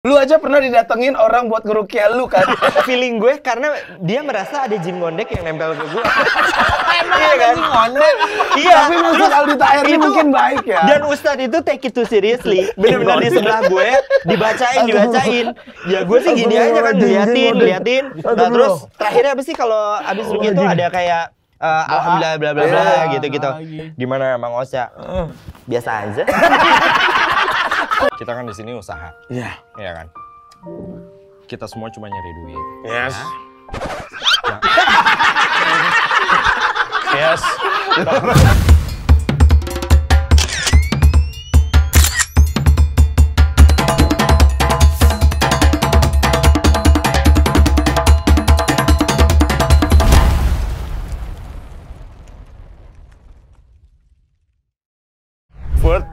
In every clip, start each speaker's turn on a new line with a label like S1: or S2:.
S1: Lu aja pernah didatengin orang buat ngerukia lu kan? Feeling gue karena dia merasa ada Jim gondek yang nempel ke gue. Emang iya, kan? Jim gondek iya. Tapi musik Aldi Tahir itu mungkin baik ya. Dan Ustadz itu take it too seriously. Bener-bener di sebelah gue, dibacain, dibacain. Ya gue sih gini aja kan, diliatin, diliatin. Nah terus terakhirnya apa sih kalau abis rukia itu oh, ada kayak uh, alhamdulillah bla bla bla gitu gitu. Gimana Mang osya hmm. Biasa aja. Kita kan di sini usaha. Iya. Yeah. Iya kan? Kita semua cuma nyari duit. Yes.
S2: Ya. yes.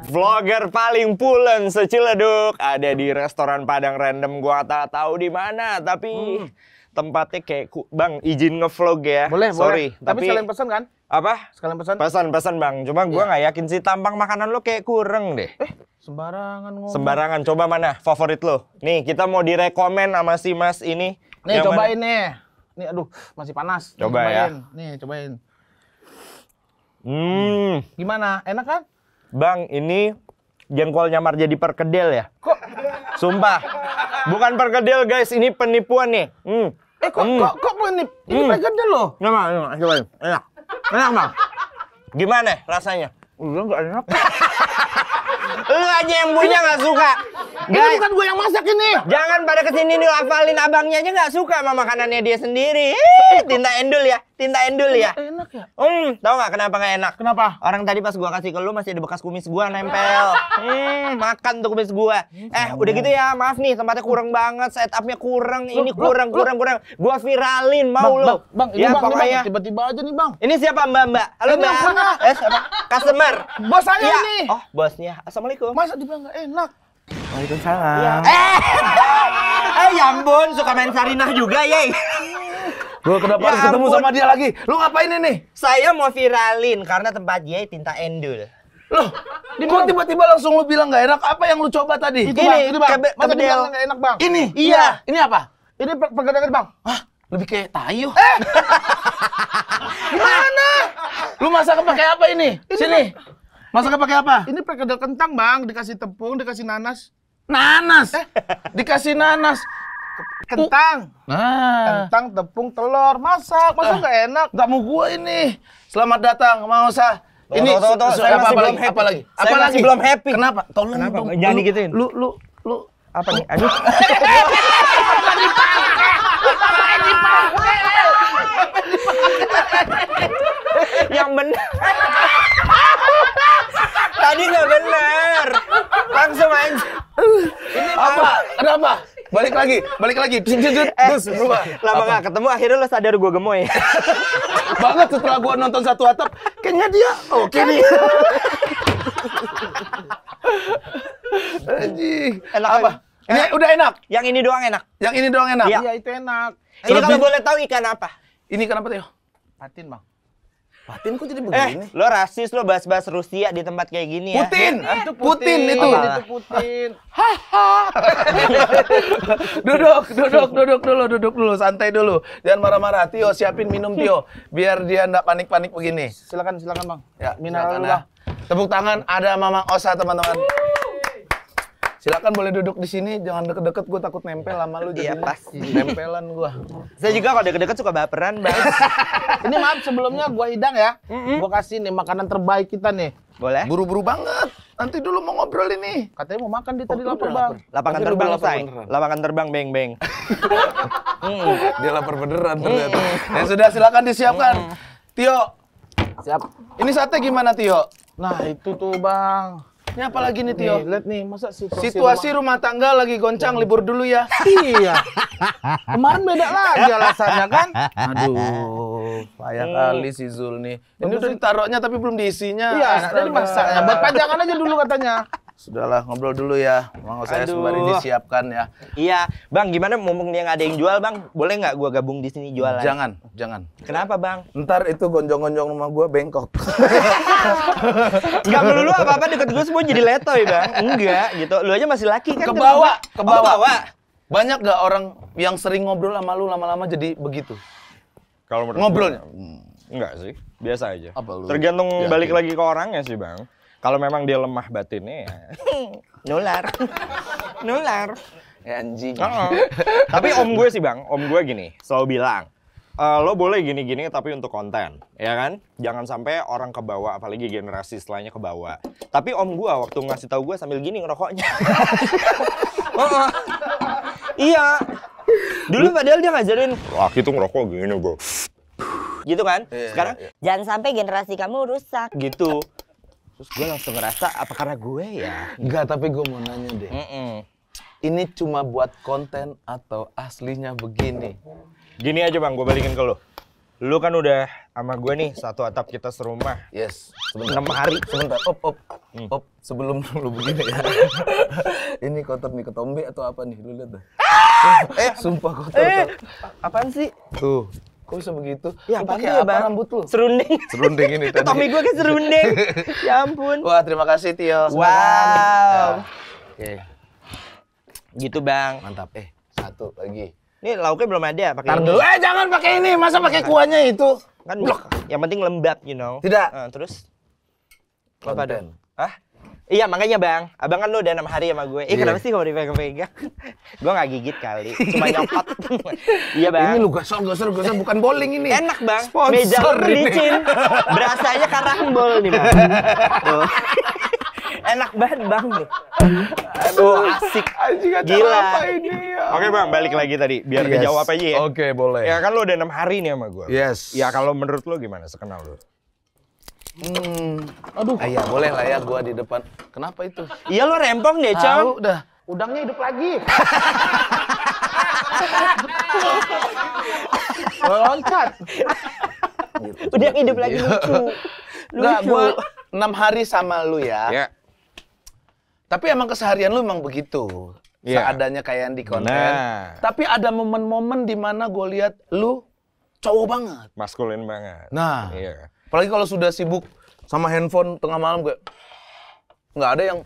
S1: Vlogger paling pulen seciledug ada di restoran Padang Random gua tak tahu di mana tapi hmm. tempatnya kayak Bang izin ngevlog ya. Boleh, Sorry, boleh. Tapi, tapi sekalian pesan kan? Apa? Sekalian pesan. Pesan-pesan Bang. Cuma gua iya. nggak yeah. yakin sih tampang makanan lo kayak kurang deh. Eh, sembarangan ngomong. Sembarangan. Coba mana favorit lo? Nih, kita mau direkomen sama si Mas ini. Nih, cobain mana? nih. Nih, aduh, masih panas. Coba nih, ya. cobain. ya. Nih, cobain. Hmm. Gimana? Enak kan? Bang, ini jengkolnya jadi perkedel ya? Kok? Sumpah. Bukan perkedel guys, ini penipuan nih. Hmm. Eh kok, hmm. kok, kok penip? Ini hmm. perkedel loh. Nggak mau, coba. Enak. Enak bang. Gimana rasanya? Udah gak enak. Lu aja yang punya nggak suka. Guys, ini bukan gue yang masak ini. Jangan pada kesini nih hafalin abangnya aja nggak suka sama makanannya dia sendiri. Hii, eh, tinta endul ya tinta endul ya? Enak ya? Hmm, tau gak kenapa nggak enak? Kenapa? Orang tadi pas gua kasih ke lu masih ada bekas kumis gua nempel. Hmm, makan tuh kumis gua. Hmm, eh, udah ya. gitu ya, maaf nih tempatnya kurang banget, setupnya kurang, ini kurang, kurang, kurang. Gua viralin mau lu. Ya, bang, ini bang, pokoknya tiba-tiba aja nih bang. Ini siapa mbak mbak? Halo mbak. Eh siapa? Customer. Bos saya ya. ini. Oh, bosnya. Assalamualaikum. Masa dibilang nggak enak? Waalaikumsalam. Eh, eh, ya ampun, suka main sarinah juga, yey. Iya. Lu kenapa ya harus ketemu ampun. sama dia lagi. Lu ngapain ini? Saya mau viralin karena tempat dia tinta endul. Loh, di tiba-tiba langsung lu bilang gak enak. Apa yang lu coba tadi? Itu ini, bang, ini bang. Kebe Masa kebedel. gak enak bang? Ini? Iya. iya. Ini apa? Ini pegadangan bang. Hah? Lebih kayak tayo. Oh. Eh! Gimana? Lu masak pakai apa ini? ini kan- Sini. Masaknya pakai apa? Ini perkedel kentang bang, dikasih tepung, dikasih nanas. Nanas? Eh? Dikasih nanas kentang. Nah. Kentang, tepung, telur, masak. Masak ah. nggak enak. Nggak mau gue ini. Selamat datang, mau usah. ini tuh, tuh, saya apa, masih belum happy. Apa lagi? Apa lagi? belum happy. Kenapa? Tolong Kenapa? Dong. Jangan digituin. Lu, lu, lu, apa nih? Aduh. balik lagi, balik lagi. Cing cing eh, terus berubah. Lama nggak ketemu akhirnya lo sadar gue gemoy. Banget setelah gue nonton satu atap, kayaknya dia oke okay nih. Enak apa? Kan? Ini udah enak. Yang ini doang enak. Yang ini doang enak. Iya, iya itu enak. Ini kalau boleh tahu ikan apa? Ini kenapa apa, Tio? Patin, Bang. Putin kok jadi eh, begini? Eh, lo rasis lo bahas-bahas Rusia di tempat kayak gini ya. Putin, ya, itu Putin, Putin itu. Itu Putin. Haha. duduk, duduk, duduk dulu, duduk dulu, santai dulu. Jangan marah-marah. Tio siapin minum Tio, biar dia nggak panik-panik begini. Silakan, silakan Bang. Ya, minum ya. Tepuk tangan ada Mamang Osa teman-teman. Silakan boleh duduk di sini, jangan deket-deket gue takut nempel sama lu jadi iya, pas. Nempelan gue. Saya juga kalau deket-deket suka baperan, Bang. ini maaf sebelumnya gue hidang ya. Mm-hmm. Gue kasih nih makanan terbaik kita nih. Boleh. Buru-buru banget. Nanti dulu mau ngobrol ini. Katanya mau makan di tadi oh, lapar, Bang. Lapangan terbang, selesai Lapangan terbang, Beng Beng. Hmm. Dia lapar beneran ternyata. Mm. Ya sudah, silakan disiapkan. Mm. Tio. Siap. Ini sate gimana, Tio? Nah, itu tuh, Bang. Ini apalagi nih Tio? lihat nih, masa situasi, situasi rumah... tangga lagi goncang, libur dulu ya. iya. Kemarin beda lagi alasannya kan? Aduh, payah eh. kali si Zul nih. Ini udah ditaruhnya tapi belum diisinya. Iya, jadi nah, masaknya. Buat panjangan aja dulu katanya. Sudahlah ngobrol dulu ya. Mau saya sembari disiapkan ya. Iya, Bang, gimana mumpung yang ada yang jual, Bang? Boleh nggak gua gabung di sini jualan? Jangan, jangan. Kenapa, Bang? Ntar itu gonjong-gonjong rumah gua bengkok. Enggak melulu apa-apa deket gue semua jadi letoy, Bang. Enggak, gitu. Lu aja masih laki kan. Kebawa, kebawa. Oh, kebawa. Banyak gak orang yang sering ngobrol sama lu lama-lama jadi begitu? Kalau ngobrolnya? enggak hmm, sih, biasa aja. Apa lu? Tergantung ya, balik ya. lagi ke orangnya sih, Bang. Kalau memang dia lemah batinnya ya. Nular. Nular. Ya anjing. Oh, oh. tapi om gue sih bang, om gue gini, selalu bilang, e, lo boleh gini-gini tapi untuk konten, ya kan? Jangan sampai orang kebawa, apalagi generasi setelahnya kebawa. Tapi om gue waktu ngasih tahu gue sambil gini ngerokoknya. oh, oh. Iya. Dulu padahal dia ngajarin, laki tuh ngerokok gini bro. Gitu kan? Iya, Sekarang? Iya. Jangan sampai generasi kamu rusak. Gitu terus gue langsung ngerasa apa karena gue ya Enggak tapi gue mau nanya deh mm -mm. ini cuma buat konten atau aslinya begini gini aja bang gue balikin ke lo lo kan udah sama gue nih satu atap kita serumah yes sebentar. 6 hari sebentar op op hmm. op sebelum lo begini ya ini kotor nih ketombe atau apa nih lu lihat dah ah! eh, sumpah kotor, eh, apaan sih tuh Kok bisa begitu? Ya, lu pakai ya, apa rambut lu? Serunding. Serunding ini tadi. Tommy gue kayak serunding. ya ampun. Wah, terima kasih Tio. Wow. wow. Ya. Oke. Okay. Gitu, Bang. Mantap. Eh, satu lagi. Ini lauknya belum ada ya? pakai Tar dulu. Eh, jangan pakai ini. Masa pakai kuahnya itu? Kan Blok. yang penting lembab, you know. Tidak. Uh, terus? Konten. Apa ada? Hah? Iya makanya bang, abang kan lu udah enam hari sama gue. Eh yeah. kenapa sih kalau dipegang-pegang? gue nggak gigit kali, cuma iya. nyopot. iya bang. Ini lu gosok gosok gosok bukan bowling ini. Enak bang. Sponsor Meja lu berlicin, berasanya karambol nih bang. Enak banget bang nih. Aduh asik. Gila. ya. Oke bang, balik lagi tadi biar yes. kejawab aja ya. Oke okay, boleh. Ya kan lu udah enam hari nih sama gue. Yes. Ya kalau menurut lu gimana sekenal lu? Hmm. Aduh. iya, boleh lah ya gua di depan. Kenapa itu? Iya lu rempong deh, Ah, udah. Udangnya hidup lagi. Loncat. Gitu. Udah hidup lagi gitu. lucu. lucu. gua 6 hari sama lu ya. Yeah. Tapi emang keseharian lu emang begitu. Yeah. Seadanya kayak di konten. Nah. Tapi ada momen-momen di mana gue lihat lu cowok banget. Maskulin banget. Nah. Yeah. Apalagi kalau sudah sibuk sama handphone tengah malam kayak nggak ada yang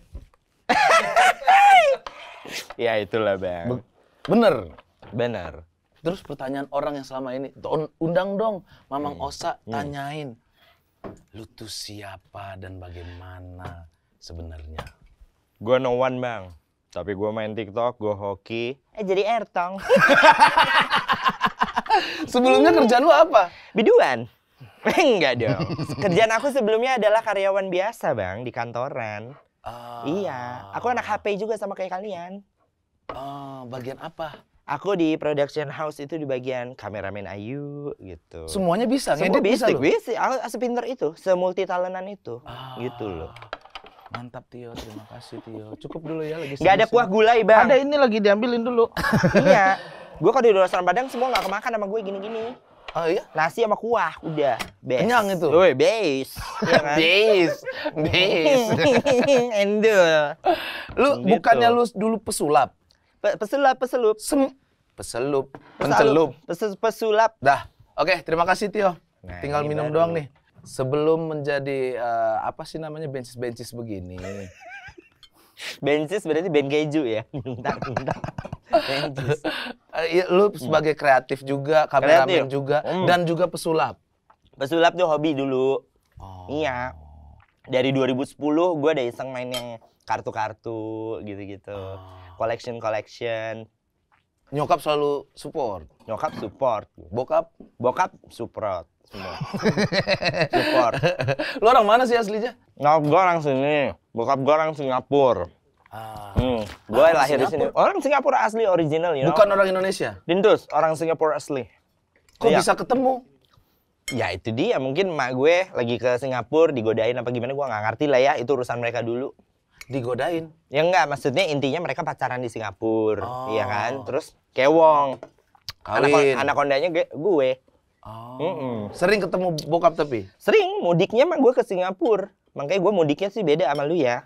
S1: ya itulah bang Be bener bener terus pertanyaan orang yang selama ini undang dong mamang hmm. osa iya. tanyain lu tuh siapa dan bagaimana sebenarnya gue no one bang tapi gue main tiktok gue hoki eh jadi ertong sebelumnya kerjaan lu apa biduan Enggak dong. Kerjaan aku sebelumnya adalah karyawan biasa, Bang, di kantoran. Uh, iya, aku anak HP juga sama kayak kalian. Uh, bagian apa? Aku di production house itu di bagian kameramen Ayu gitu. Semuanya bisa, Semua ngedit bisa, bisa, loh. bisa. Aku sepinter itu, semulti talentan itu. Uh, gitu loh. Mantap Tio, terima kasih Tio. Cukup dulu ya lagi. Gak ada kuah gulai, Bang. Ada ini lagi diambilin dulu. iya. Gue kalau di luar Padang semua nggak kemakan sama gue gini-gini. Oh iya? Nasi sama kuah, udah. Base. Kenyang itu? Woi, base. Iya kan? base. Base. Endo. Lu gitu. bukannya lu dulu pesulap? Pe pesulap, peselup. Sem peselup, pencelup. Pesul pesulap. Dah. Oke, okay, terima kasih Tio. Nah, Tinggal minum baru. doang nih. Sebelum menjadi uh, apa sih namanya bencis-bencis begini bensis berarti ben keju ya. Minta minta. Bencis. Lu sebagai kreatif juga, kameramen kreatif. juga hmm. dan juga pesulap. Pesulap tuh hobi dulu. Oh. Iya. Dari 2010 gue ada iseng main yang kartu-kartu gitu-gitu. Oh. Ah. Collection collection. Nyokap selalu support. Nyokap support. Bokap? Bokap support. Support. Lu orang mana sih aslinya? Nah, gue orang sini, bokap gue orang Singapura. Ah. Hmm. Gue ah, lahir di sini. Orang Singapura asli original, you know? Bukan orang Indonesia. Dindus, orang Singapura asli. Kok ya. bisa ketemu? Ya itu dia, mungkin mak gue lagi ke Singapura digodain apa gimana gue nggak ngerti lah ya, itu urusan mereka dulu. Digodain? Ya enggak, maksudnya intinya mereka pacaran di Singapura, iya oh. iya kan? Terus kewong. Kawin. Anak, anak kondanya gue. Oh. Mm -mm. Sering ketemu bokap tapi? Sering, mudiknya emang gue ke Singapura. Makanya gue mudiknya sih beda sama lu ya.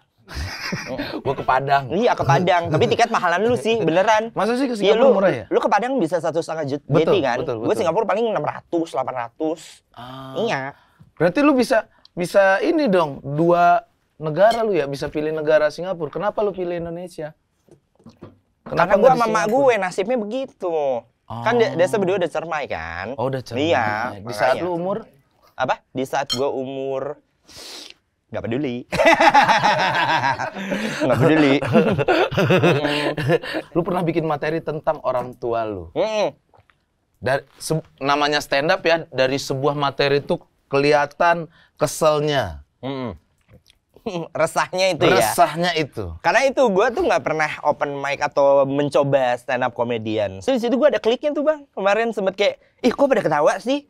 S1: Oh. gue ke Padang. Iya ke Padang, tapi tiket mahalan lu sih, beneran. Masa sih ke iya, Singapura ya, lu, murah ya? Lu ke Padang bisa satu setengah juta betul, kan? Betul, betul. Gue Singapura paling 600, 800. Ah. Iya. Berarti lu bisa bisa ini dong, dua negara lu ya, bisa pilih negara Singapura. Kenapa lu pilih Indonesia? Kenapa Karena gue sama mak gue nasibnya begitu. Kan Desa oh. berdua udah cermai kan? Oh, udah cermai. Iya. Di saat lu umur apa? Di saat gua umur nggak peduli
S2: nggak peduli
S1: lu pernah bikin materi tentang orang tua lu mm. dari namanya stand up ya dari sebuah materi itu kelihatan keselnya mm. resahnya itu resahnya ya resahnya itu karena itu gue tuh nggak pernah open mic atau mencoba stand up komedian so di situ gue ada kliknya tuh bang kemarin sempet kayak ih kok pada ketawa sih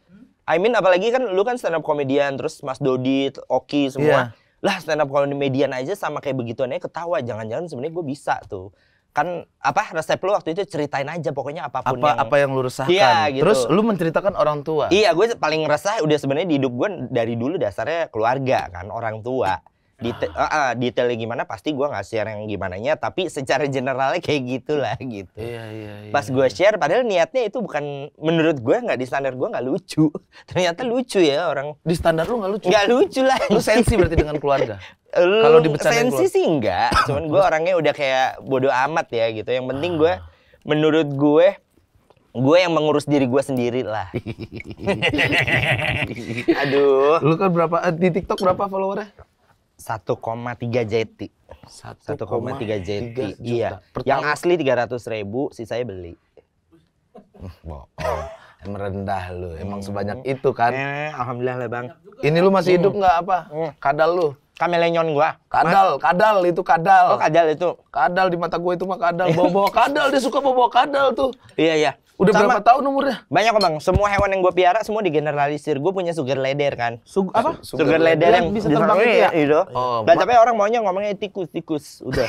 S1: I mean apalagi kan lu kan stand up komedian terus Mas Dodi, Oki semua. Yeah. Lah stand up komedian aja sama kayak begitu begituannya ketawa. Jangan-jangan sebenarnya gue bisa tuh. Kan apa resep lu waktu itu ceritain aja pokoknya apapun apa, yang apa yang lu resahkan. Iya, gitu. Terus lu menceritakan orang tua. Iya, gue paling resah udah sebenarnya di hidup gue dari dulu dasarnya keluarga kan, orang tua detail ah. uh, detailnya gimana pasti gue nggak share yang gimana nya tapi secara generalnya kayak gitulah gitu iya, iya, iya. pas iya, gue iya. share padahal niatnya itu bukan menurut gue nggak di standar gue nggak lucu ternyata lucu ya orang di standar lu nggak lucu Gak lucu lah lu sensi berarti dengan keluarga kalau di sensi keluarga. sih enggak cuman gue orangnya udah kayak bodoh amat ya gitu yang penting gue ah. menurut gue gue yang mengurus diri gue sendiri lah. Aduh. Lu kan berapa eh, di TikTok berapa followernya? satu koma 1,3 jeti. 1,3 jeti. Iya. Yang asli tiga ratus ribu, saya beli. Bohong. Merendah lu. Emang sebanyak itu kan? Eh, alhamdulillah lah bang. Ini lu masih hidup mm. nggak apa? Mm. Kadal lu. Kamelenyon gua. Kadal, Mas. kadal itu kadal. Oh kadal itu. Kadal di mata gua itu mah kadal. bobo kadal, dia suka bobo kadal tuh. Iya iya. Udah Sama, berapa tahun umurnya? Banyak kok bang. Semua hewan yang gue piara semua digeneralisir. Gue punya sugar glider kan. Sug apa? Sugar, sugar glider yang bisa terbang eh, itu ya? Itu. Oh, nah, tapi orang maunya ngomongnya iya, ya, ya. tikus, tikus. Udah.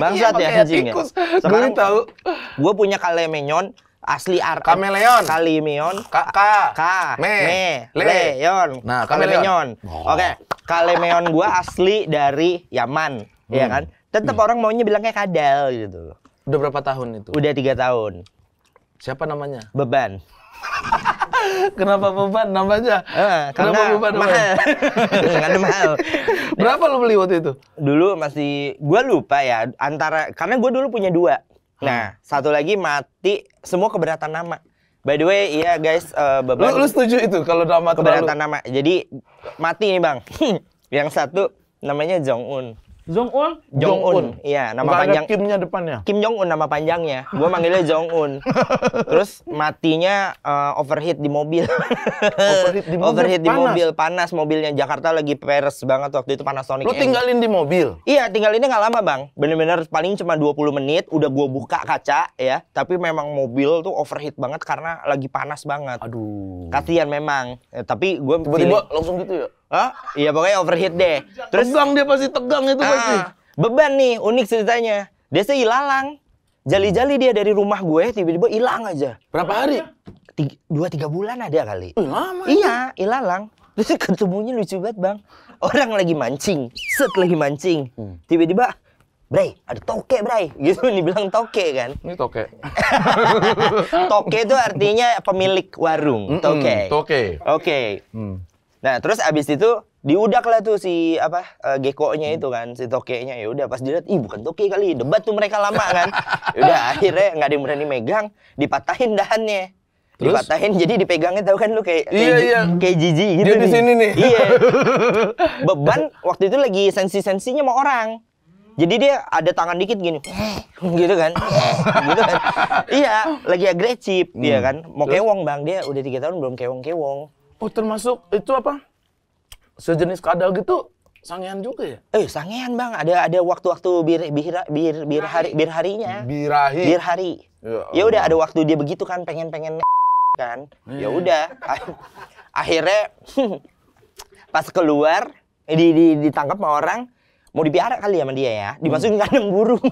S1: Bangsat ya anjingnya. Sekarang tahu. Gue punya kalemenyon asli ar kameleon Kalimion ka ka, ka me, me le, leon nah kameleon oh. oke okay. kalemeon gua asli dari Yaman iya hmm. kan tetep hmm. orang maunya bilangnya kadal gitu udah berapa tahun itu udah tiga tahun Siapa namanya? Beban. Kenapa beban namanya? Eh, Kenapa beban mahal. Karena mahal. Berapa lo beli waktu itu? Dulu masih gue lupa ya antara karena gue dulu punya dua. Nah, hmm. satu lagi mati semua keberatan nama. By the way, iya guys, uh, beban. Lu, lu setuju itu kalau nama keberatan terlalu... nama. Jadi mati nih, Bang. Yang satu namanya Jong Un. Jong Un? Jong Un. Iya, nama Nggak panjang. Kimnya depannya. Kim Jong Un nama panjangnya. Gua manggilnya Jong Un. Terus matinya uh, overheat di mobil. overheat di mobil. Overheat di panas. mobil panas mobilnya Jakarta lagi peres banget waktu itu Panasonic. Lu tinggalin di mobil? Iya, tinggalinnya nggak lama, Bang. Benar-benar paling cuma 20 menit udah gua buka kaca ya. Tapi memang mobil tuh overheat banget karena lagi panas banget. Aduh. Kasihan memang. Ya, tapi gua tiba-tiba langsung gitu ya Hah? Iya pokoknya overheat deh. Terus tegang dia pasti tegang itu uh, pasti. Beban nih, unik ceritanya. Dia sih ilalang. Jali-jali dia dari rumah gue tiba-tiba hilang aja. Berapa hari? Tiga, dua tiga bulan ada kali. lama. Iya, ilalang. Terus ketemunya lucu banget bang. Orang lagi mancing, set lagi mancing. Hmm. Tiba-tiba Bray, ada toke, Bray. Gitu nih bilang toke kan. Ini toke. toke itu artinya pemilik warung, toke. Mm -mm, toke. Oke. Okay. Mm. Nah, terus abis itu diudak lah tuh si apa uh, eh, gekonya hmm. itu kan, si tokeknya ya udah pas dilihat, ih bukan toke kali, debat tuh mereka lama kan. Ya udah akhirnya nggak ada yang berani megang, dipatahin dahannya.
S2: Terus? Dipatahin jadi
S1: dipegangnya tahu kan lu kayak iya, kayak, iya. kayak jiji gitu. Dia nih. di sini nih. Iya. Beban waktu itu lagi sensi-sensinya sama orang. Jadi dia ada tangan dikit gini, gitu kan, gitu kan. Iya, lagi agresif iya hmm. dia kan. Mau Terus? kewong bang, dia udah tiga tahun belum kewong kewong Oh termasuk itu apa? Sejenis kadal gitu sangean juga ya? Eh sangean bang, ada ada waktu-waktu bir bir bir bir hari bir harinya. Birahi. Bir hari. Ya, ya udah ada waktu dia begitu kan pengen pengen kan. Ya iya. udah akhirnya pas keluar eh, di, ditangkap sama orang mau dipiara kali ya sama dia ya hmm. dimasukin hmm. kandang burung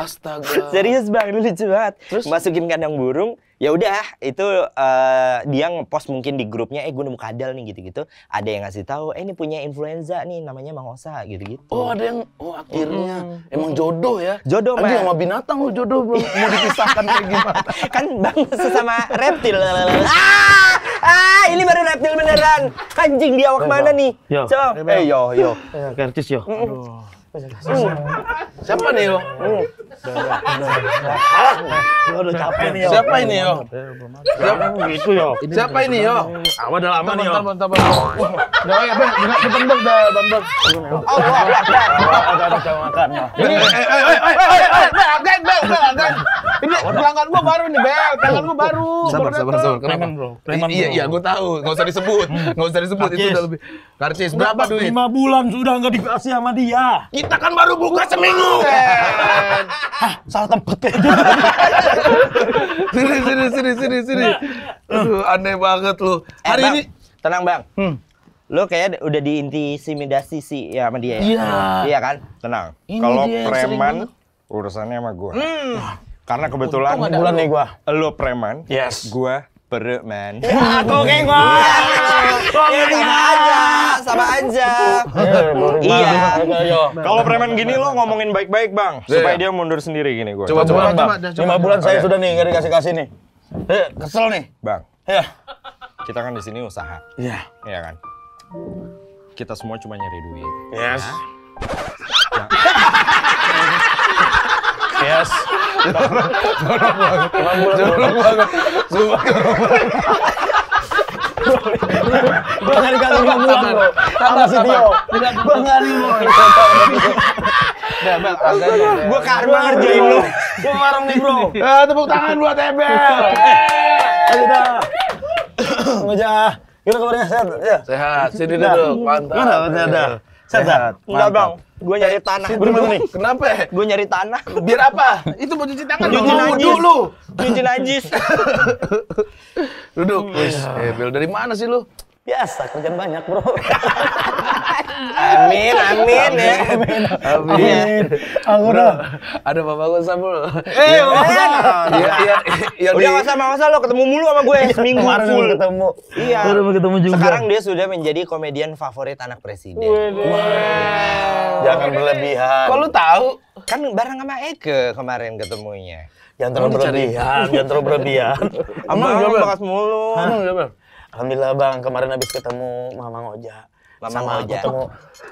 S1: astaga serius bang lucu banget terus masukin kandang burung ya udah itu uh, dia ngepost mungkin di grupnya eh gue nemu kadal nih gitu-gitu ada yang ngasih tahu eh ini punya influenza nih namanya Mang gitu-gitu oh ada yang oh akhirnya hmm. hmm, hmm. emang jodoh ya jodoh mah sama binatang lo jodoh bang. mau dipisahkan kayak gimana kan bang sesama reptil ah, ini baru reptil beneran. Anjing dia awak mana nih? Yo. Coba. Eh, yo, yo. Iya. Karcis yo. Aduh. Siapa nih yo? Udah, yo. Siapa ini yo?
S2: Siapa gitu yo? Siapa ini yo? Awas udah lama nih yo. Bentar, bentar,
S1: Udah, ya, bang, udah, bentar, dah bentar. Allah, ada ada makan. Ini, eh, eh, eh, eh, eh, eh, eh. ini pelanggan gua baru nih, Bel. Pelanggan gua baru. Sabar, sabar, sabar. Kenapa? Bro. iya, iya, gua tahu. Enggak usah disebut. Enggak hmm. usah disebut. Itu udah lebih. Karcis berapa duit? 5 bulan sudah enggak dikasih sama dia. Kita kan baru buka seminggu. Hah, salah tempat ya. sini, sini, sini, sini, sini. Aduh, aneh banget lu. Eh, Hari eh, bang, ini... Tenang, Bang. Hmm. Lo kayaknya udah diintimidasi sih ya sama dia ya? Iya. Iya kan? Tenang. Kalau preman, urusannya sama gua. Hmm. Karena kebetulan bulan nih gua. Lo preman, yes. gua perut man aku kengok ya, sama aja sama aja iya. iya kalau preman gini lo ngomongin baik-baik bang iya. supaya dia mundur sendiri gini gue coba coba bang. lima bulan saya sudah nih nggak dikasih kasih nih eh, kesel nih bang ya kita kan di sini usaha iya iya kan kita semua cuma nyari duit yes Yes. jorok, jorok
S2: banget. Jorok banget. Sumpah jorok banget. Gue nyari pulang lo. Sama si Tio. Gue nyari lo.
S1: ngerjain lo. Gue marah nih, bro. Tepuk tangan buat Ebel. Ayo, kita. Ngejah. Gimana kabarnya? Sehat? Ya? Sehat. Sini duduk. Mantap. Gimana? Sehat. Sehat. Enggak, Bang. Gue nyari eh, tanah si, dulu. Nih. Kenapa? Ya? Gue nyari tanah. Biar apa? Itu mau cuci tangan. Cuci najis. Lu. Cuci najis. Duduk. Wis, iya. eh, dari mana sih lu? Biasa kerjaan banyak bro. amin, amin, amin ya. Amin. Amin. Aku Ada bapak gue sama lo. Eh, iya. bapak gue. Iya, iya, iya. Udah nggak usah, nggak lo ketemu mulu sama gue iya, seminggu Kemarin full. ketemu. Iya. Baru ketemu juga. Sekarang dia sudah menjadi komedian favorit anak presiden.
S2: Wow. Jangan berlebihan. Kok lu
S1: tahu? Kan bareng sama Eke kemarin ketemunya. Jangan terlalu berlebihan, jangan terlalu berlebihan. Aman, jangan bakas mulu. Aman, Alhamdulillah bang, kemarin habis ketemu Mama Oja. Mama sama Oja. ketemu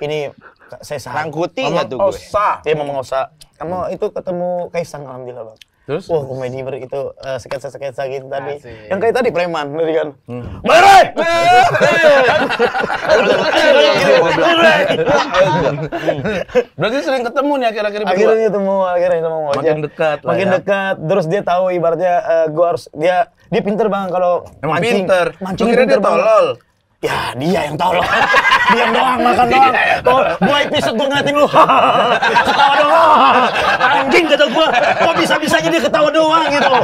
S1: ini saya salah. Rangkuti Mama tuh gue? Osa. Iya Mama Osa. Kamu itu ketemu Kaisang alhamdulillah bang. Terus? Wah, komedi ber itu uh, sketsa-sketsa gitu tadi. Yang kayak tadi preman tadi kan. Hmm. Bayar! Eh! Berarti sering ketemu nih akhir-akhir ini. Akhirnya ketemu, akhirnya ketemu Makin aja. dekat lah. Makin ya. dekat. Terus dia tahu ibaratnya uh, gua harus dia dia pinter banget kalau mancing. Pinter. Mancing pinter dia tolol. Banget ya dia yang tahu loh diam doang makan doang Tuh, gua iya, iya. episode gua ngeliatin lu ketawa doang anjing kata gua kok bisa bisanya dia ketawa doang gitu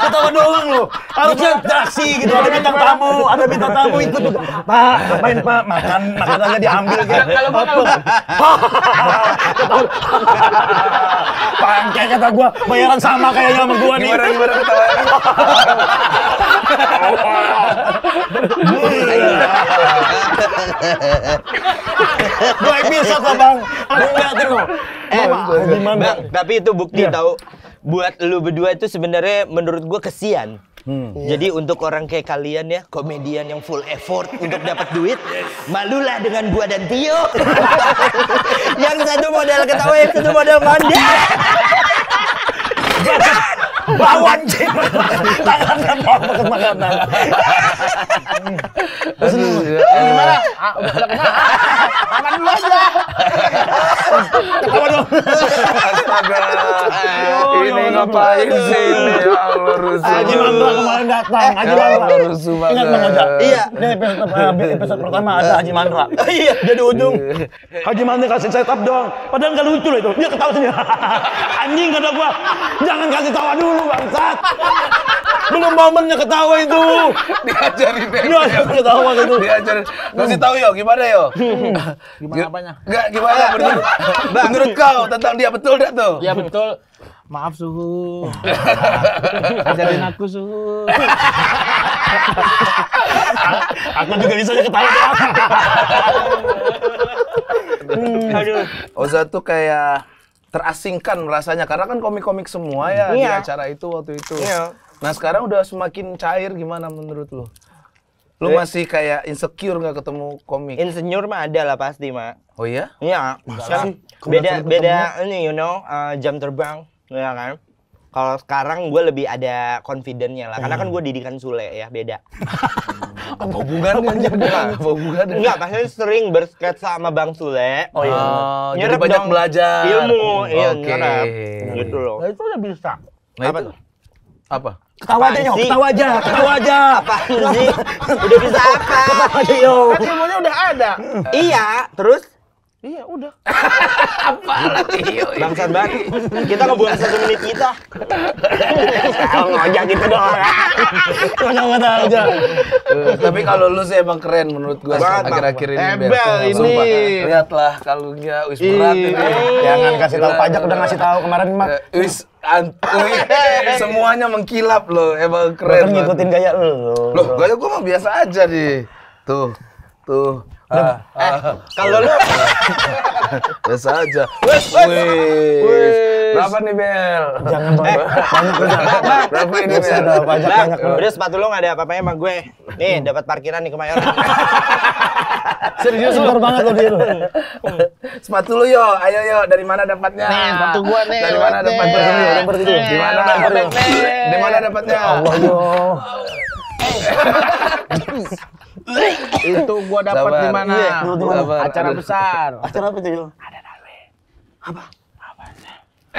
S1: ketawa doang loh harusnya interaksi gitu ada bintang tamu ada bintang tamu ikut juga pak main pak makan makan aja diambil gitu kalau gua Pangke kata gua bayaran sama kayaknya sama gua nih gimana gimana
S2: ketawa Dua episode bang.
S1: Ada nggak tuh? Eh, gimana? Bang, tapi itu bukti yeah. tahu buat lu berdua itu sebenarnya menurut gua kesian.
S2: Hmm. Jadi
S1: untuk orang kayak kalian ya, komedian yang full effort untuk dapat duit, malulah dengan gua dan Tio. yang satu model ketawa, yang satu model mandi bau
S2: tangan tangannya bawa makan makanan terus gimana makan dulu aja ketawa dong astaga ini ngapain sih ini ya Allah rusuh Aji Mandra kemarin datang Aji ya Mandra ingat Bang Oja iya ini episode pertama ada Aji Mandra iya dia di ujung
S1: iya. Haji Mandra kasih setup dong padahal gak lucu loh itu dia ketawa sendiri anjing kata gua jangan kasih tawa dulu bangsat. Belum momennya ketawa itu. Diajarin deh. Diajarin ketawa itu. Diajarin. Kasih tahu yo gimana yo. Hmm. gimana apanya? Enggak gimana menurut, menurut kau tentang dia betul enggak tuh? Dia betul. Maaf suhu.
S2: Ajarin aku suhu. aku juga bisa ketawa.
S1: Aduh. Oza tuh kayak terasingkan rasanya karena kan komik-komik semua ya iya. di acara itu waktu itu. Iya. Nah sekarang udah semakin cair gimana menurut lo? Lo eh. masih kayak insecure nggak ketemu komik? Insecure mah ada lah pasti, Mak. Oh iya? Iya. Kan beda beda ini you know uh, jam terbang, ya kan? Kalau sekarang gue lebih ada confidentnya lah, karena kan hmm. gue didikan Sule ya, beda. apa hubungannya aja Apa hubungannya? Enggak, pasti sering bersketsa sama Bang Sule. Oh iya. Uh, jadi banyak belajar. Ilmu, oh, iya, okay. nyerap. Nah, gitu loh. Nah, itu udah bisa. Nah, apa? Itu? Apa? Ketawa aja, Nyok. Ketawa aja. Ketawa aja. Apa sih? Udah bisa apa? Ketawa aja, Nyok. Kan semuanya udah ada. iya, iya terus Iya, udah. Apa lagi? Bangsat banget. Kita ngebuang satu menit kita. Kalau ngajak gitu doang. mana tahu aja. Tapi kalau lu sih emang keren menurut gua akhir-akhir ini. Ebel ini. Lihatlah kalungnya wis berat Ya Jangan kasih tahu pajak udah ngasih tahu kemarin mak. Eh, wis antui semuanya mengkilap loh emang keren. Kan ngikutin gaya lu. Loh, gaya gua mah biasa aja nih. Tuh, tuh. Ah, eh, kalau lu biasa aja. Wes, wes. Berapa nih, Bel? Jangan eh. banyak banyak. Berapa ini, Bel? banyak banyak. Udah sepatu lu enggak ada apa-apanya sama gue. Nih, hmm. dapat parkiran di Kemayoran. Serius super banget lo dia Sepatu lu yo, ayo yo, dari mana dapatnya? Nih, sepatu gua nih. Dari mana dapatnya? Di mana? dapatnya Di mana dapatnya? Allah yo. itu gua dapat di mana? Iya, acara besar. Acara apa tuh? Ada nawe. Apa? Apa?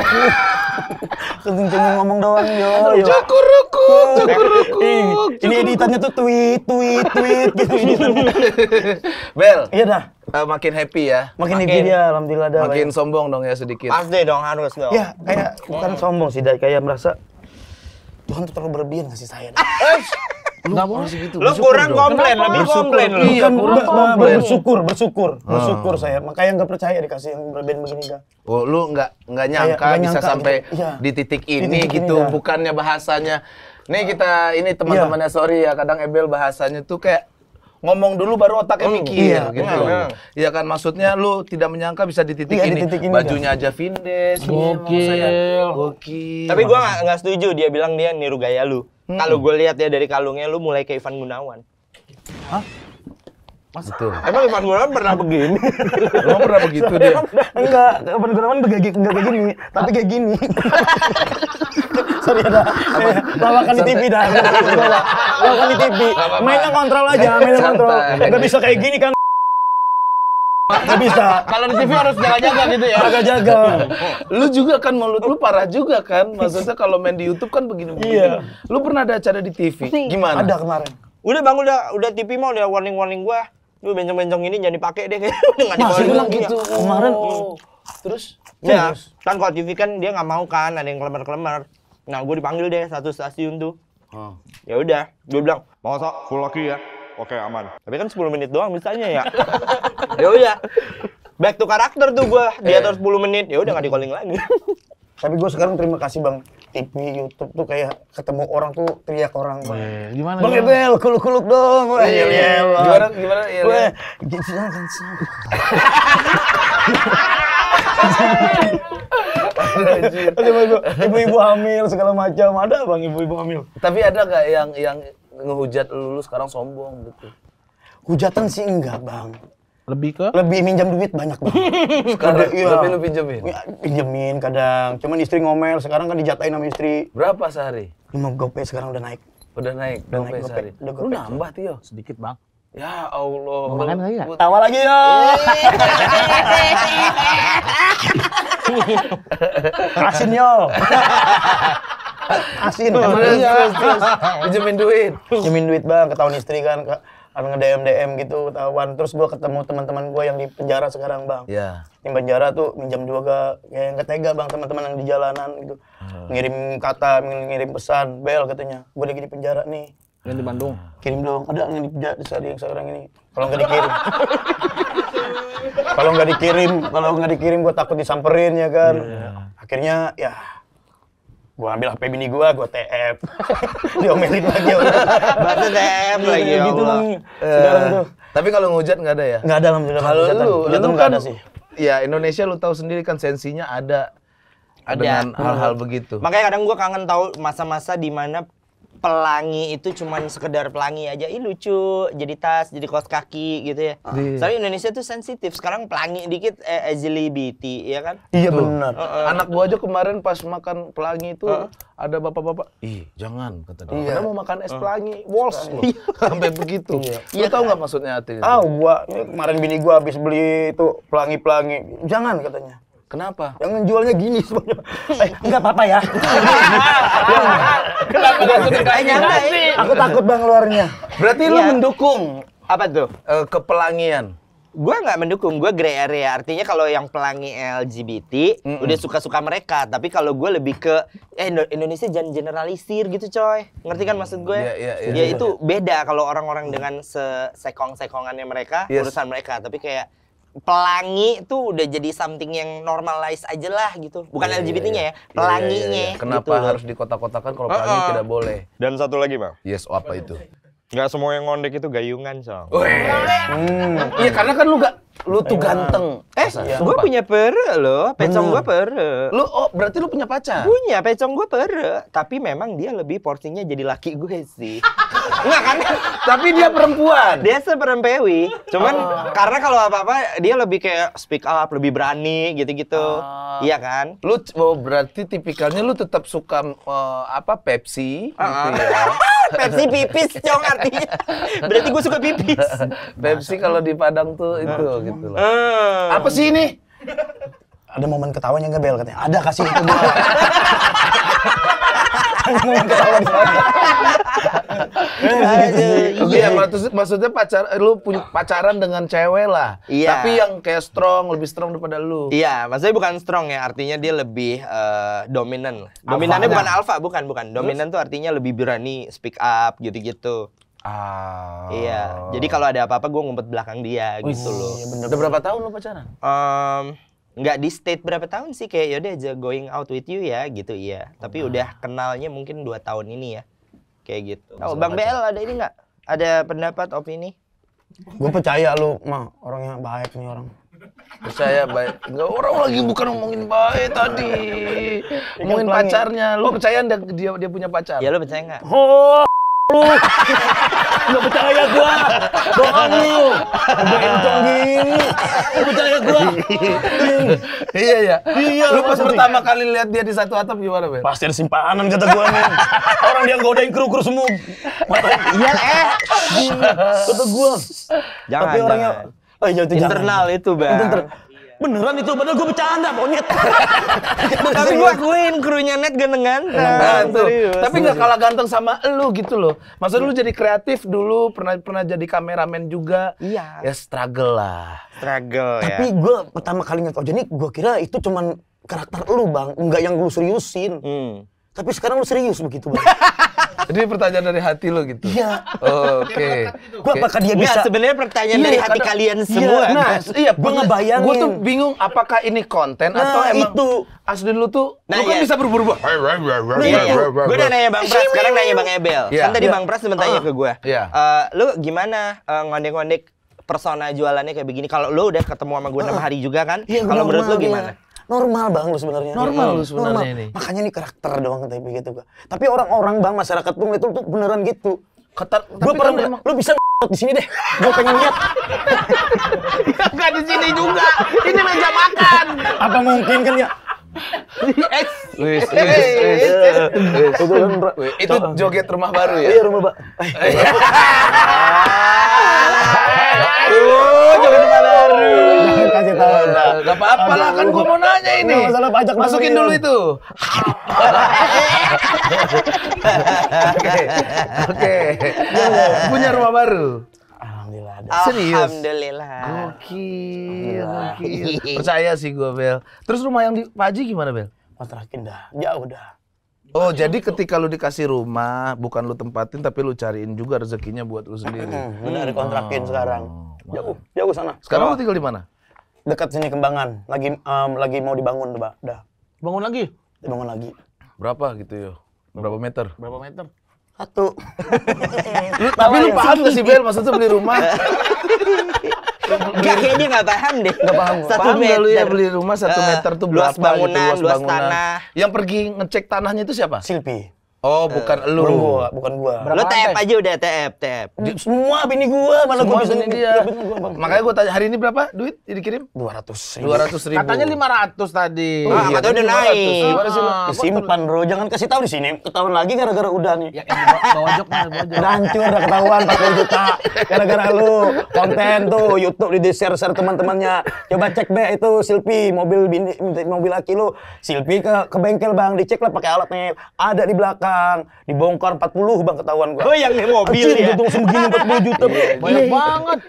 S1: Kenceng ngomong doang yo. Cukuruku, cukuruku. Ini editannya tuh tweet, tweet, tweet gitu Bel. Iya dah. Uh, makin happy ya. Makin, makin happy dia, alhamdulillah dah. Makin ya. sombong dong ya sedikit. Pasti dong harus dong. Ya, kayak bukan sombong sih, kayak merasa Tuhan tuh terlalu berlebihan ngasih saya. Eh, Enggak boleh gitu. Lo kurang komplain, lebih komplain Iya, kurang komplain. Bersyukur, bersyukur, ah. bersyukur saya. Makanya nggak percaya dikasih yang berbeda begini enggak. Oh, lu nggak nggak nyangka bisa sampai iya. di titik ini gitu. Ya. Bukannya bahasanya. Nih kita ah. ini iya. teman-temannya sorry ya, kadang Ebel bahasanya tuh kayak ngomong dulu baru otaknya hmm. mikir iya, gitu. Iya. iya kan maksudnya lu tidak menyangka bisa di titik iya, ini. ini Bajunya kan? aja Vindes. Oke. Oke. Tapi gua nggak setuju dia bilang dia niru gaya lu. Hmm. Kalau gue lihat ya dari kalungnya lu mulai ke Ivan Gunawan. Hah? Mas itu. Emang Ivan Gunawan pernah begini? Emang pernah begitu dia? Enggak, Ivan Gunawan enggak enggak kayak gini, tapi kayak gini. Sorry ada lawakan eh, di TV dah. Lawakan di TV. Mainnya kontrol aja, mainnya kontrol. Enggak bisa kayak gini kan. Gak bisa. Kalau di TV harus jaga-jaga gitu ya. Jaga-jaga. lu juga kan mulut lu parah juga kan. Maksudnya kalau main di YouTube kan begini-begini. Iya. Lu pernah ada acara di TV? Gimana? Ada kemarin. Udah Bang, udah udah TV mau udah warning-warning gua. Lu bencong-bencong ini jangan dipakai deh. Udah Masih bilang gitu. Hmm. Iya. Ya. Kemarin. Oh. Terus? Ya, Terus. kan kalau TV kan dia nggak mau kan ada yang kelemar-kelemar. Nah, gue dipanggil deh satu stasiun tuh. Oh. Ya udah, gue bilang, mau sok full lagi ya. Oke, aman. Tapi kan 10 menit doang misalnya ya. ya udah. Back to karakter tuh gua dia eh. atas 10 menit. Ya udah nggak di calling lagi. Tapi gue sekarang terima kasih Bang TV, YouTube tuh kayak ketemu orang tuh teriak orang. Bang. gimana? Bang Ebel, kuluk-kuluk dong. Iya iya, Gimana Gimana gimana yel. Weh, kan Ibu-ibu hamil segala macam ada bang ibu-ibu hamil. Tapi ada gak yang yang ngehujat lu, lu sekarang sombong gitu. Hujatan sih enggak, Bang. Lebih ke? Lebih minjam duit banyak banget. sekarang, Kada, iya, lebih lu pinjemin? Ya, pinjemin kadang. Cuman istri ngomel, sekarang kan dijatain sama istri. Berapa sehari? Lima gope sekarang udah naik. Udah naik, udah naik sehari. Udah lu nambah, Tio? Sedikit, Bang. Ya Allah. Mau makan lagi ya? Tawa lagi ya. Asin yo asin terus, iya. terus terus pinjemin duit pinjemin duit bang ketahuan istri kan kan nge-DM DM gitu ketahuan terus gue ketemu teman-teman gue yang di penjara sekarang bang Iya. Yeah. di penjara tuh minjam juga kayak yang ketega bang teman-teman yang di jalanan gitu hmm. ngirim kata ngirim pesan bel katanya gue lagi di penjara nih yang di Bandung kirim dong ada yang di penjara yang sekarang ini kalau nggak dikirim kalau nggak dikirim kalau nggak dikirim gue takut disamperin ya kan yeah. akhirnya ya gue ambil HP bini gue, gue TF. Diomelin lagi Ya. Bahasa TF iya, lagi ya gitu eh, Tapi kalau ngehujat nggak ada ya? Nggak ada alhamdulillah. Kalau lu, lu kan, ada sih. Ya Indonesia lu tahu sendiri kan sensinya ada
S2: ada dengan hal-hal hmm.
S1: begitu. Makanya kadang gue kangen tahu masa-masa di mana pelangi itu cuman sekedar pelangi aja ih lucu jadi tas jadi kos kaki gitu ya uh. soalnya Indonesia tuh sensitif sekarang pelangi dikit eh, LGBT ya kan iya benar uh, uh, anak gua aja kemarin pas makan pelangi itu uh. ada bapak-bapak ih jangan kata dia iya. karena mau makan es uh. pelangi walls loh iya. sampai begitu iya. lu iya. nggak maksudnya artinya? ah gua kemarin bini gua habis beli itu pelangi pelangi jangan katanya Kenapa? Yang jualnya gini semuanya. eh, enggak apa-apa ya. Kenapa gak suka kayaknya? Aku takut bang luarnya. Berarti lu iya. mendukung apa tuh? Eh, kepelangian gue nggak mendukung gue gray area artinya kalau yang pelangi LGBT mm -mm. udah suka-suka mereka tapi kalau gue lebih ke eh Indonesia jangan generalisir gitu coy ngerti kan maksud gue yeah, yeah, yeah. Iya. ya itu beda kalau orang-orang dengan se sekong sekongannya mereka yes. urusan mereka tapi kayak pelangi tuh udah jadi something yang normalize aja lah gitu. Bukan yeah, iya, LGBT-nya yeah, ya, iya, iya, pelanginya. Yeah, gitu Kenapa gitu. harus dikotak-kotakan kalau pelangi uh, uh. tidak boleh? Dan satu lagi, Bang. Yes, apa itu? Gak semua yang ngondek itu gayungan, Song. Hmm. Iya, karena kan lu gak lu tuh iya. ganteng. Eh, ya, gue punya per, loh, pecong gue per, Lu oh berarti lu punya pacar? Punya, pecong gue per, Tapi memang dia lebih porsinya jadi laki gue sih. Enggak kan? Tapi dia perempuan. Dia seperempewi. Cuman oh. karena kalau apa-apa dia lebih kayak speak up, lebih berani gitu-gitu. Oh. Iya kan? Lu oh, berarti tipikalnya lu tetap suka uh, apa Pepsi uh -uh. gitu ah, ah. ya. Pepsi pipis, cong artinya. Berarti gue suka pipis. Pepsi kalau di Padang tuh itu nah. gitu gitu hmm. loh. Uh. Apa sih ini? Ada momen ketawanya nggak Bel katanya? Ada kasih itu Ada momen ketawa di sana. Iya, maksudnya pacar lu punya pacaran dengan cewek lah. Iya. Tapi yang kayak strong, lebih strong daripada lu. Iya, maksudnya bukan strong ya, artinya dia lebih uh, dominan. Dominannya bukan alpha, bukan, bukan. Dominan tuh artinya lebih berani speak up gitu-gitu. Ah. Iya. Oh. Jadi kalau ada apa-apa gue ngumpet belakang dia Wih, gitu loh. Iya, udah berapa tahun lo pacaran? Um, nggak di state berapa tahun sih kayak yaudah aja going out with you ya gitu iya. Oh, Tapi nah. udah kenalnya mungkin dua tahun ini ya. Kayak gitu. Oh, Bang BL ada ini nggak? Ada pendapat opini? Gue percaya lu mah yang baik nih orang percaya baik enggak orang lagi bukan ngomongin baik tadi ngomongin pacarnya lu percaya dia dia punya pacar ya lu percaya nggak oh lu nggak percaya gua bohong lu udah gini nggak percaya gua iya ya iya lu pas pertama kali lihat dia di satu atap gimana Ben? pasti ada simpanan kata gua nih orang dia godain kru kru semua iya eh kata gua jangan tapi orangnya Oh, iya, internal itu, Bang. Itu beneran itu padahal gue bercanda monyet tapi gue akuin krunya net ganteng-ganteng tapi nggak kalah ganteng sama lu gitu loh masa lu iya. jadi kreatif dulu pernah pernah jadi kameramen juga iya ya struggle lah struggle ya. tapi gue pertama kali ngeliat Ojenik gue kira itu cuman karakter lu bang nggak yang lu seriusin hmm. tapi sekarang lu serius begitu bang Jadi pertanyaan dari hati lo gitu. Iya. Oh, Oke. Gitu. Gue apakah dia bisa? sebenarnya pertanyaan iya, dari hati kalian iya, semua. Iya, nah, kan? iya. Gue ngebayangin. Gue tuh bingung apakah ini konten nah, atau emang itu. asli lu tuh. Nah, lu kan iya. bisa berubah-ubah. Nah, gue udah nanya Bang Pras, sekarang nanya Bang Ebel. Yeah. Kan tadi Bang Pras sempat ah, ke gue. Iya. Uh, lu gimana uh, ngondek-ngondek persona jualannya kayak begini? Kalau lu udah ketemu sama gue enam ah. hari juga kan? Kalau menurut lu gimana? normal bang lu sebenarnya normal lu sebenarnya ini makanya ini karakter doang tapi gitu gua tapi orang-orang bang masyarakat pun itu tuh beneran gitu Ketar, gue pernah kan lu bisa di sini deh gue pengen lihat nggak di sini juga ini meja makan apa mungkin kan ya Wis, Itu kan joget rumah baru ya? Iya, rumah baru. joget rumah baru. Kasih tahu. Enggak ya. apa-apa lah kan gua mau nanya ini. masalah pajak masukin dulu itu. Oke. Oke. Iya, iya. Punya rumah baru. Alhamdulillah ada. Serius? Alhamdulillah. Gokil, gokil. Percaya sih gue, Bel. Terus rumah yang di Paji gimana, Bel? Kontrakin dah, jauh dah. Oh, Masih jadi ketika lu dikasih rumah, bukan lu tempatin tapi lu cariin juga rezekinya buat lu sendiri. Benar, ah. dikontrakin oh. sekarang. Jauh, jauh sana. Sekarang lu tinggal di mana? Dekat sini Kembangan. Lagi um, lagi mau dibangun, Mbak. Dah. Bangun lagi? Dibangun lagi. Berapa gitu yo? Berapa meter? Berapa meter? Satu. Tapi lu paham gak sih Bel maksudnya beli rumah? gak kayaknya nggak gak paham deh. Gak paham. Satu paham meter. lu ya beli rumah satu eh, meter tuh luas gitu, bangunan, gitu, luas, tanah. Yang pergi ngecek tanahnya itu siapa? Silpi. Oh, bukan uh, lu. Bukan gua, bukan gua. Berapa lu TF aja udah TF, TF. Di, semua bini gua, malah semua iya, gua bisa dia. Makanya gua tanya hari ini berapa duit yang dikirim? 200 ribu. 200 ribu. Katanya 500 tadi. Oh, nah, iya, katanya udah naik. Ah, ah, Disimpan, Bro. Jangan kasih tahu di sini. Ketahuan lagi gara-gara udah nih. Ya, ini jok, bawa jok. Udah hancur, ketahuan pakai juta. Gara-gara lu konten tuh YouTube di share-share teman-temannya. Coba cek deh itu Silpi, mobil bini, mobil laki lu. Silpi ke, ke bengkel, Bang. Dicek lah pakai alatnya. Ada di belakang bang dibongkar 40 bang ketahuan gue oh yang mobil Acik, ya untung segini 40 juta iya, iya. banyak iya, banget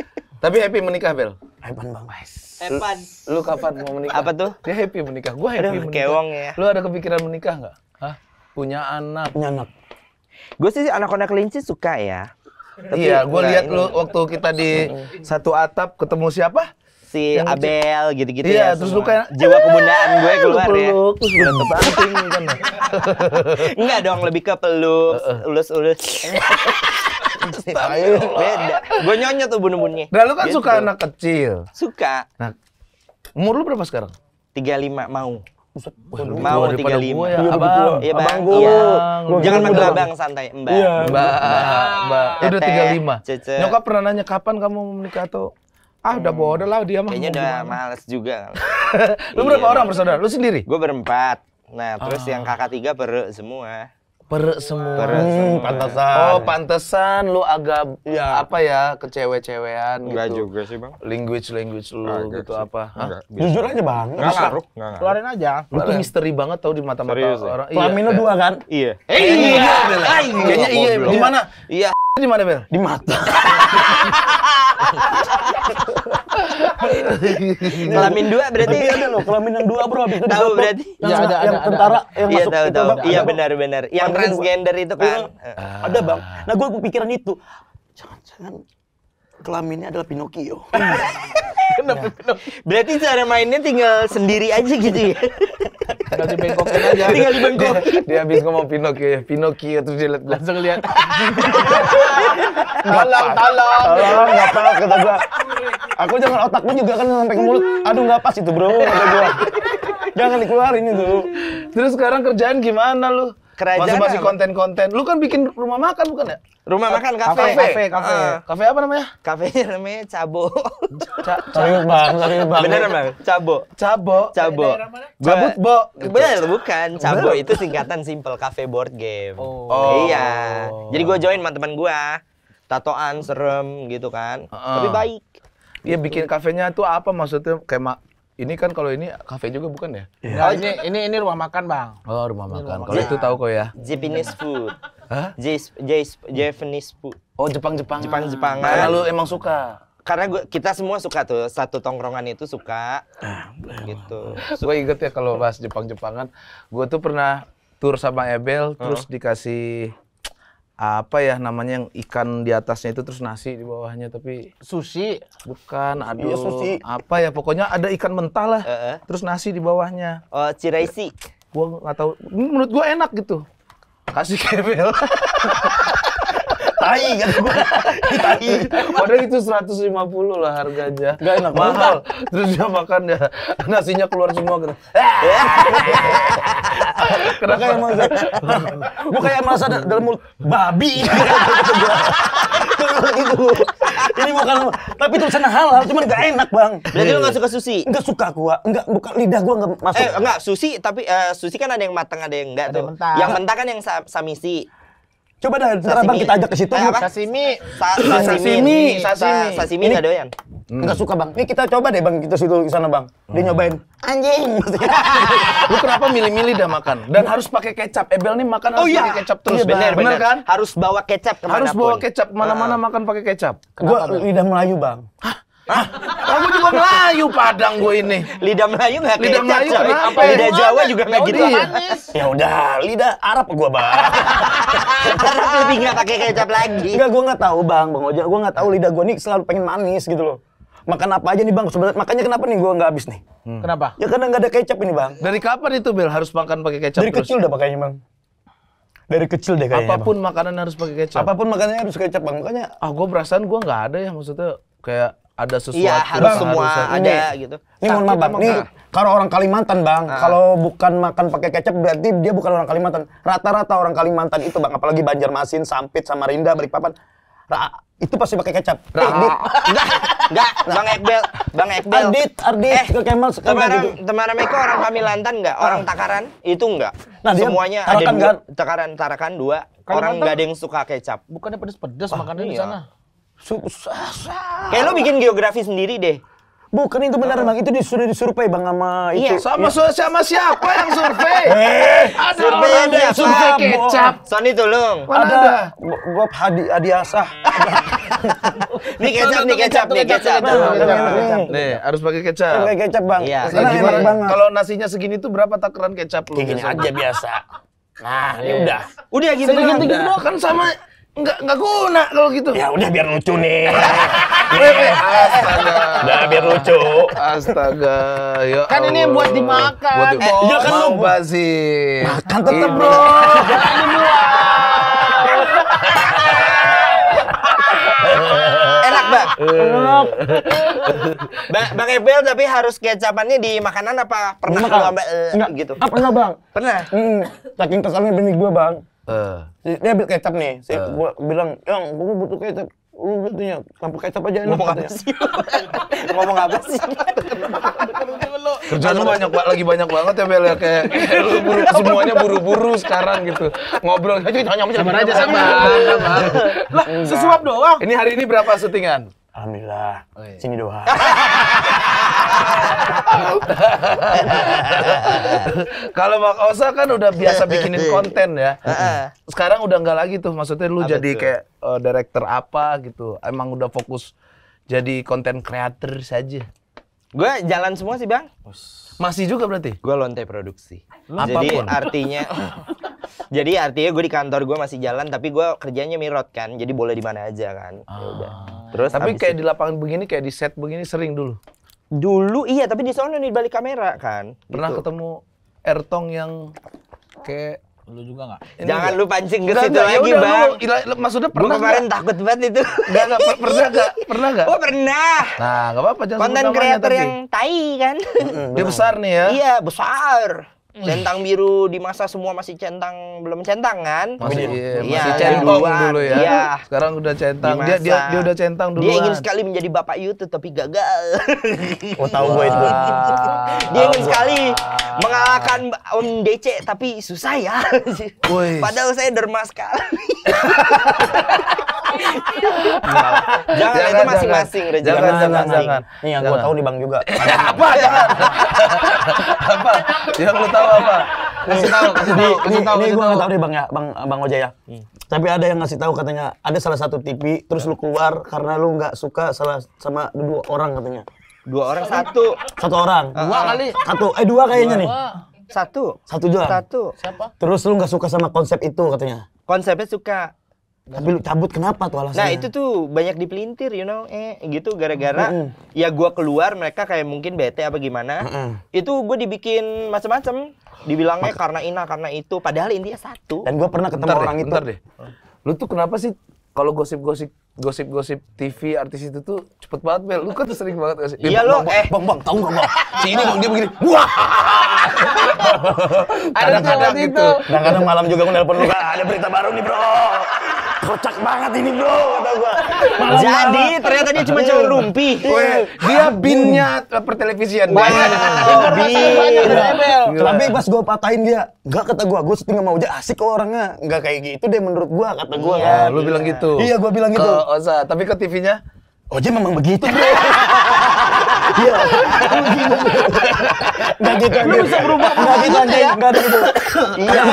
S1: tapi happy menikah bel Evan bang
S2: Evan lu kapan
S1: mau menikah apa tuh dia happy menikah gue happy Aduh, menikah kewong ya lu ada kepikiran menikah nggak Hah? punya anak punya anak gue sih anak-anak linci suka ya
S2: tapi iya, gue lihat lu
S1: waktu kita di satu atap ketemu siapa? si yang Abel gitu-gitu iya, ya. terus lu kayak jiwa eh, kebundaan gue keluar lu ya. peluk, ya. Terus gue tetep anting kan. Enggak dong, lebih ke peluk, ulus-ulus. Beda. Gue nyonya tuh bunuh-bunuhnya. Dan nah, lu kan gitu. suka anak kecil. Suka. Nah, umur lu berapa sekarang? 35 mau. Waduh, mau tiga lima, ya, iya, iya, iya, abang, ya, abang, abang ya. abang jangan manggil abang, santai, mbak, iya, mbak, mbak, mbak, udah tiga lima. Nyokap pernah nanya kapan kamu mau menikah atau Ah, udah hmm. bodoh lah dia mah. Kayaknya udah gimana? males juga. lu berapa iya. orang bersaudara? Lu sendiri? Gue berempat. Nah, ah. terus yang ah. kakak tiga perut semua. Perut semua. Per hmm, semua. pantesan. Oh, iya. pantesan lu agak ya. apa ya kecewe-cewean gitu. Gak juga sih, Bang. Language language lu Agak gitu sih. apa? Jujur aja, Bang. Enggak ngaruh, Keluarin aja. Lu tuh misteri banget tau di mata-mata ya? orang. Iya. Kelamin lu dua kan? Iya. Eh, iya. iya Kayaknya iya. Di mana? Iya. Di mana, Bel? Di mata. kelamin dua berarti ada loh kelamin yang dua bro itu tahu berarti yang iya, ada, yang tentara yang yang masuk tahu, tahu. iya benar-benar yang transgender itu kan ah. ada bang nah gue kepikiran itu jangan-jangan kelaminnya adalah Pinocchio. Kenapa iya. Pinocchio? Berarti cara mainnya tinggal sendiri aja gitu ya. Tinggal dibengkokin aja. Tinggal dibengkok. Dia, dia habis ngomong Pinocchio ya, Pinocchio terus dia liat, langsung lihat. tolong, tolong. Tolong, enggak apa kata gua. Aku jangan otak juga kan sampai ke mulut. Aduh nggak pas itu bro. jangan dikeluarin itu. Terus sekarang kerjaan gimana lu? Kerajaan masih konten-konten. Lu kan bikin rumah makan bukan ya? Rumah Ka makan kafe. Kafe, kafe. Uh. Kafe apa namanya? Kafenya namanya Cabo. Cabo bang, serius bang. Bener bang. Cabo. Cabo. Cabo. Cabut bo. Bener bukan. Cabo itu singkatan simple kafe board game. Oh. Iya. Jadi gue oh. join teman-teman gue. Tatoan serem gitu kan. Uh. Tapi baik dia gitu. bikin kafenya tuh apa maksudnya kayak ini kan kalau ini kafe juga bukan ya? Yeah. Oh, iya. ini ini ini rumah makan, Bang. Oh, rumah rumah makan. Kalau itu tahu kok ya. Japanese food. Hah? Japanese food. Oh, Jepang-Jepang. jepang Jepang. Nah, lu emang suka karena gua, kita semua suka tuh satu tongkrongan itu suka ah, gitu. Gue inget ya kalau pas Jepang Jepangan, gue tuh pernah tur sama Ebel, uh -huh. terus dikasih apa ya namanya yang ikan di atasnya itu terus nasi di bawahnya tapi sushi bukan iya, aduh iya, sushi. apa ya pokoknya ada ikan mentah lah uh -uh. terus nasi di bawahnya oh ciraisi gua nggak tahu menurut gua enak gitu kasih kebel tai kata gue tai padahal itu 150 lah harganya gak enak mahal terus dia makan ya nasinya keluar semua gitu kenapa masa gue kayak merasa dalam mulut babi itu ini bukan tapi sana halal cuman gak enak bang jadi lu gak suka sushi gak suka gua enggak bukan lidah gua gak masuk eh enggak sushi tapi uh, sushi kan ada yang matang ada yang enggak ada tuh yang mentah. yang mentah kan yang samisi Coba dah, sekarang kita ajak ke situ. Eh, sashimi. Sa sashimi. Sashimi. Sashimi nggak doyan. Enggak hmm. suka bang. Ini kita coba deh bang, kita situ ke sana bang. Dia nyobain. Hmm. Anjing. Lu kenapa milih-milih dah makan? Dan harus pakai kecap. Ebel nih makan harus oh, iya. pakai kecap terus. Iya, bener, bener, kan? Harus bawa kecap kemana Harus bawa kecap mana mana ah. makan pakai kecap. Gue lidah Melayu bang. Hah? Hah? Kamu juga Melayu Padang gue ini. Lidah Melayu nggak kayak Lidah Melayu kan? Apa Lidah Jawa juga nggak gitu. Ya udah, lidah Arab gue bang. Arab lebih nggak pakai kecap lagi. Enggak, gue nggak tahu bang, bang ojek Gue nggak tahu lidah gue nih selalu pengen manis gitu loh. Makan apa aja nih bang? Sebenarnya makanya kenapa nih gue nggak habis nih? Hmm. Kenapa? Ya karena nggak ada kecap ini bang. Dari kapan itu Bel harus makan pakai kecap? Dari terus? kecil udah pakainya bang dari kecil deh kayaknya. Apapun bang. makanan harus pakai kecap. Apapun makanannya harus kecap bang. Makanya ah gue perasaan gue nggak ada ya maksudnya kayak ada iya, sesuatu iya, harus bang, semua harus ada, ada gitu. Ini mohon maaf Bang, ini kalau orang Kalimantan Bang, ah. kalau bukan makan pakai kecap berarti dia bukan orang Kalimantan. Rata-rata orang Kalimantan itu Bang, apalagi Banjarmasin, Sampit, Samarinda, Balikpapan, ra itu pasti pakai kecap. Ah. Ra Adit. Enggak, enggak, Bang Ekbel, Bang Ekbel. Adit, Adit eh, ke Kemal sekarang. Temarang, gitu. Temarang Meko orang Kalimantan enggak? Ah. Orang Takaran itu enggak. Nah, Semuanya ada dua, kan? Takaran, Tarakan dua. Kalimantan? Orang enggak ada yang suka kecap. Bukannya pedes-pedes makanan di iya. sana susah. Kayak lu bikin geografi sendiri deh. Bukan itu benar bang, itu disuruh disurvey bang sama iya. itu. Sama iya. sama siapa yang survei? eh, ada survei yang ada yang survei kecap. Sony tolong. Ada, ada. Gua hadi hadiasah. Ini kecap, nih kecap, nih kecap. Nih, harus pakai kecap. Pakai kecap bang. Iya. enak banget. Kalau nasinya segini tuh berapa takaran kecap lu? Gini aja biasa. Nah, ini iya. udah. Udah gitu. Segini-gitu kan? kan sama nggak nggak guna kalau gitu. Ya udah biar lucu nih. Astaga. Udah biar lucu. Astaga. Ya kan Allah. ini buat dimakan. Buat dimakan. Eh, ya kan lu Bazir. Makan tetap, Bro. Jangan Enak, bang, Enak. Ba bang Ebel tapi harus kecapannya di makanan apa pernah Makan. lu ambil eh, gitu? Apa ah, pernah, Bang. Pernah. Hmm, saking kesalnya benih gue Bang. Uh. Dia ambil kecap nih. Saya uh. Eh. gua bilang, "Yang, gua butuh kecap." Lu katanya, "Kamu kecap aja enak. Ngomong apa sih? Ngomong apa sih? Kerjaan lu banyak banget lagi banyak banget ya Bel ya kayak lu buru, semuanya buru-buru sekarang gitu. Ngobrol aja tanya sama sabar aja sama. Lah, sesuap doang. Ini hari ini berapa syutingan? Alhamdulillah. Oh, iya. Sini doang. Kalau Mak Osa kan udah biasa bikinin iya. konten ya. Sekarang udah nggak lagi tuh, maksudnya lu Apa jadi itu? kayak uh, director apa gitu. Emang udah fokus jadi konten creator saja. Gue jalan semua sih bang. Masih juga berarti? Gue lontai produksi. Apapun. Jadi artinya, jadi artinya gue di kantor gue masih jalan, tapi gue kerjanya mirot kan, jadi boleh di mana aja kan. Ya ah. Terus tapi kayak itu. di lapangan begini, kayak di set begini sering dulu. Dulu iya, tapi di sana nih balik kamera kan. Pernah gitu. ketemu Ertong yang kayak lu juga nggak? Jangan enggak. lu pancing ke situ lagi, yaudah, Bang. Lu, ila, maksudnya pernah Gua kemarin enggak? takut banget itu. Enggak, enggak per pernah enggak? Pernah enggak? Oh, pernah. Nah, enggak apa-apa jangan Konten kreator yang tai kan. Dia besar nih ya. Iya, besar centang biru di masa semua masih centang belum centang kan masih iya, iya masih centang dulu ya iya. sekarang udah centang dia dia dia udah centang dulu dia ingin sekali menjadi bapak YouTube tapi gagal oh tahu gue itu dia ingin sekali mengalahkan Om DC tapi susah ya padahal saya dermas sekali
S2: jangan, jangan, itu masing-masing Jangan, jangan, iya, jangan, jangan, jangan.
S1: Nih yang gue tahu di bank juga. apa? Jangan. apa? Yang lu tahu apa? kasih tahu kasih tahu kasih tahu ini gue gak tahu deh bang ya bang bang Ojaya hmm. Iya. tapi ada yang ngasih tahu katanya ada salah satu TV terus lu keluar karena lu nggak suka salah sama dua orang katanya dua orang satu satu orang dua kali satu eh dua kayaknya nih satu satu juga satu siapa terus lu nggak suka sama konsep itu katanya konsepnya suka
S2: Nah. tapi lu cabut
S1: kenapa tuh alasannya? Nah itu tuh banyak dipelintir, you know, eh gitu gara-gara mm -hmm. ya gua keluar mereka kayak mungkin bete apa gimana. Mm -hmm. Itu gue dibikin macam-macam, dibilangnya Maka. karena ina karena itu, padahal intinya satu. Dan gua pernah ketemu bentar orang deh, itu. deh. Lu tuh kenapa sih kalau gosip-gosip gosip-gosip TV artis itu tuh cepet banget bel, Lu kan tuh sering banget kasih. Iya eh, lo, eh. Bang, bang, tahu bang Bang? Si ini bang dia begini. Wah. Kadang-kadang gitu. Kadang-kadang malam juga gue nelpon lu, ada berita baru nih, Bro kocak banget ini bro kata gua. Jadi ternyata dia cuma cewek rumpi. Iya. dia binnya pertelevisian. Banyak. Iya. Tapi pas gua patahin dia. Enggak kata gua, gua setengah mau aja asik kok orangnya. Enggak kayak gitu deh menurut gua kata gua. Iya, kan. lu iya. bilang gitu. Iya, gua bilang gitu. Ke Oza, tapi ke TV-nya Oja oh, memang begitu, bro. Iya. Gak gitu. Lu bisa berubah. Gak gitu, ya? Gak gitu. Iya.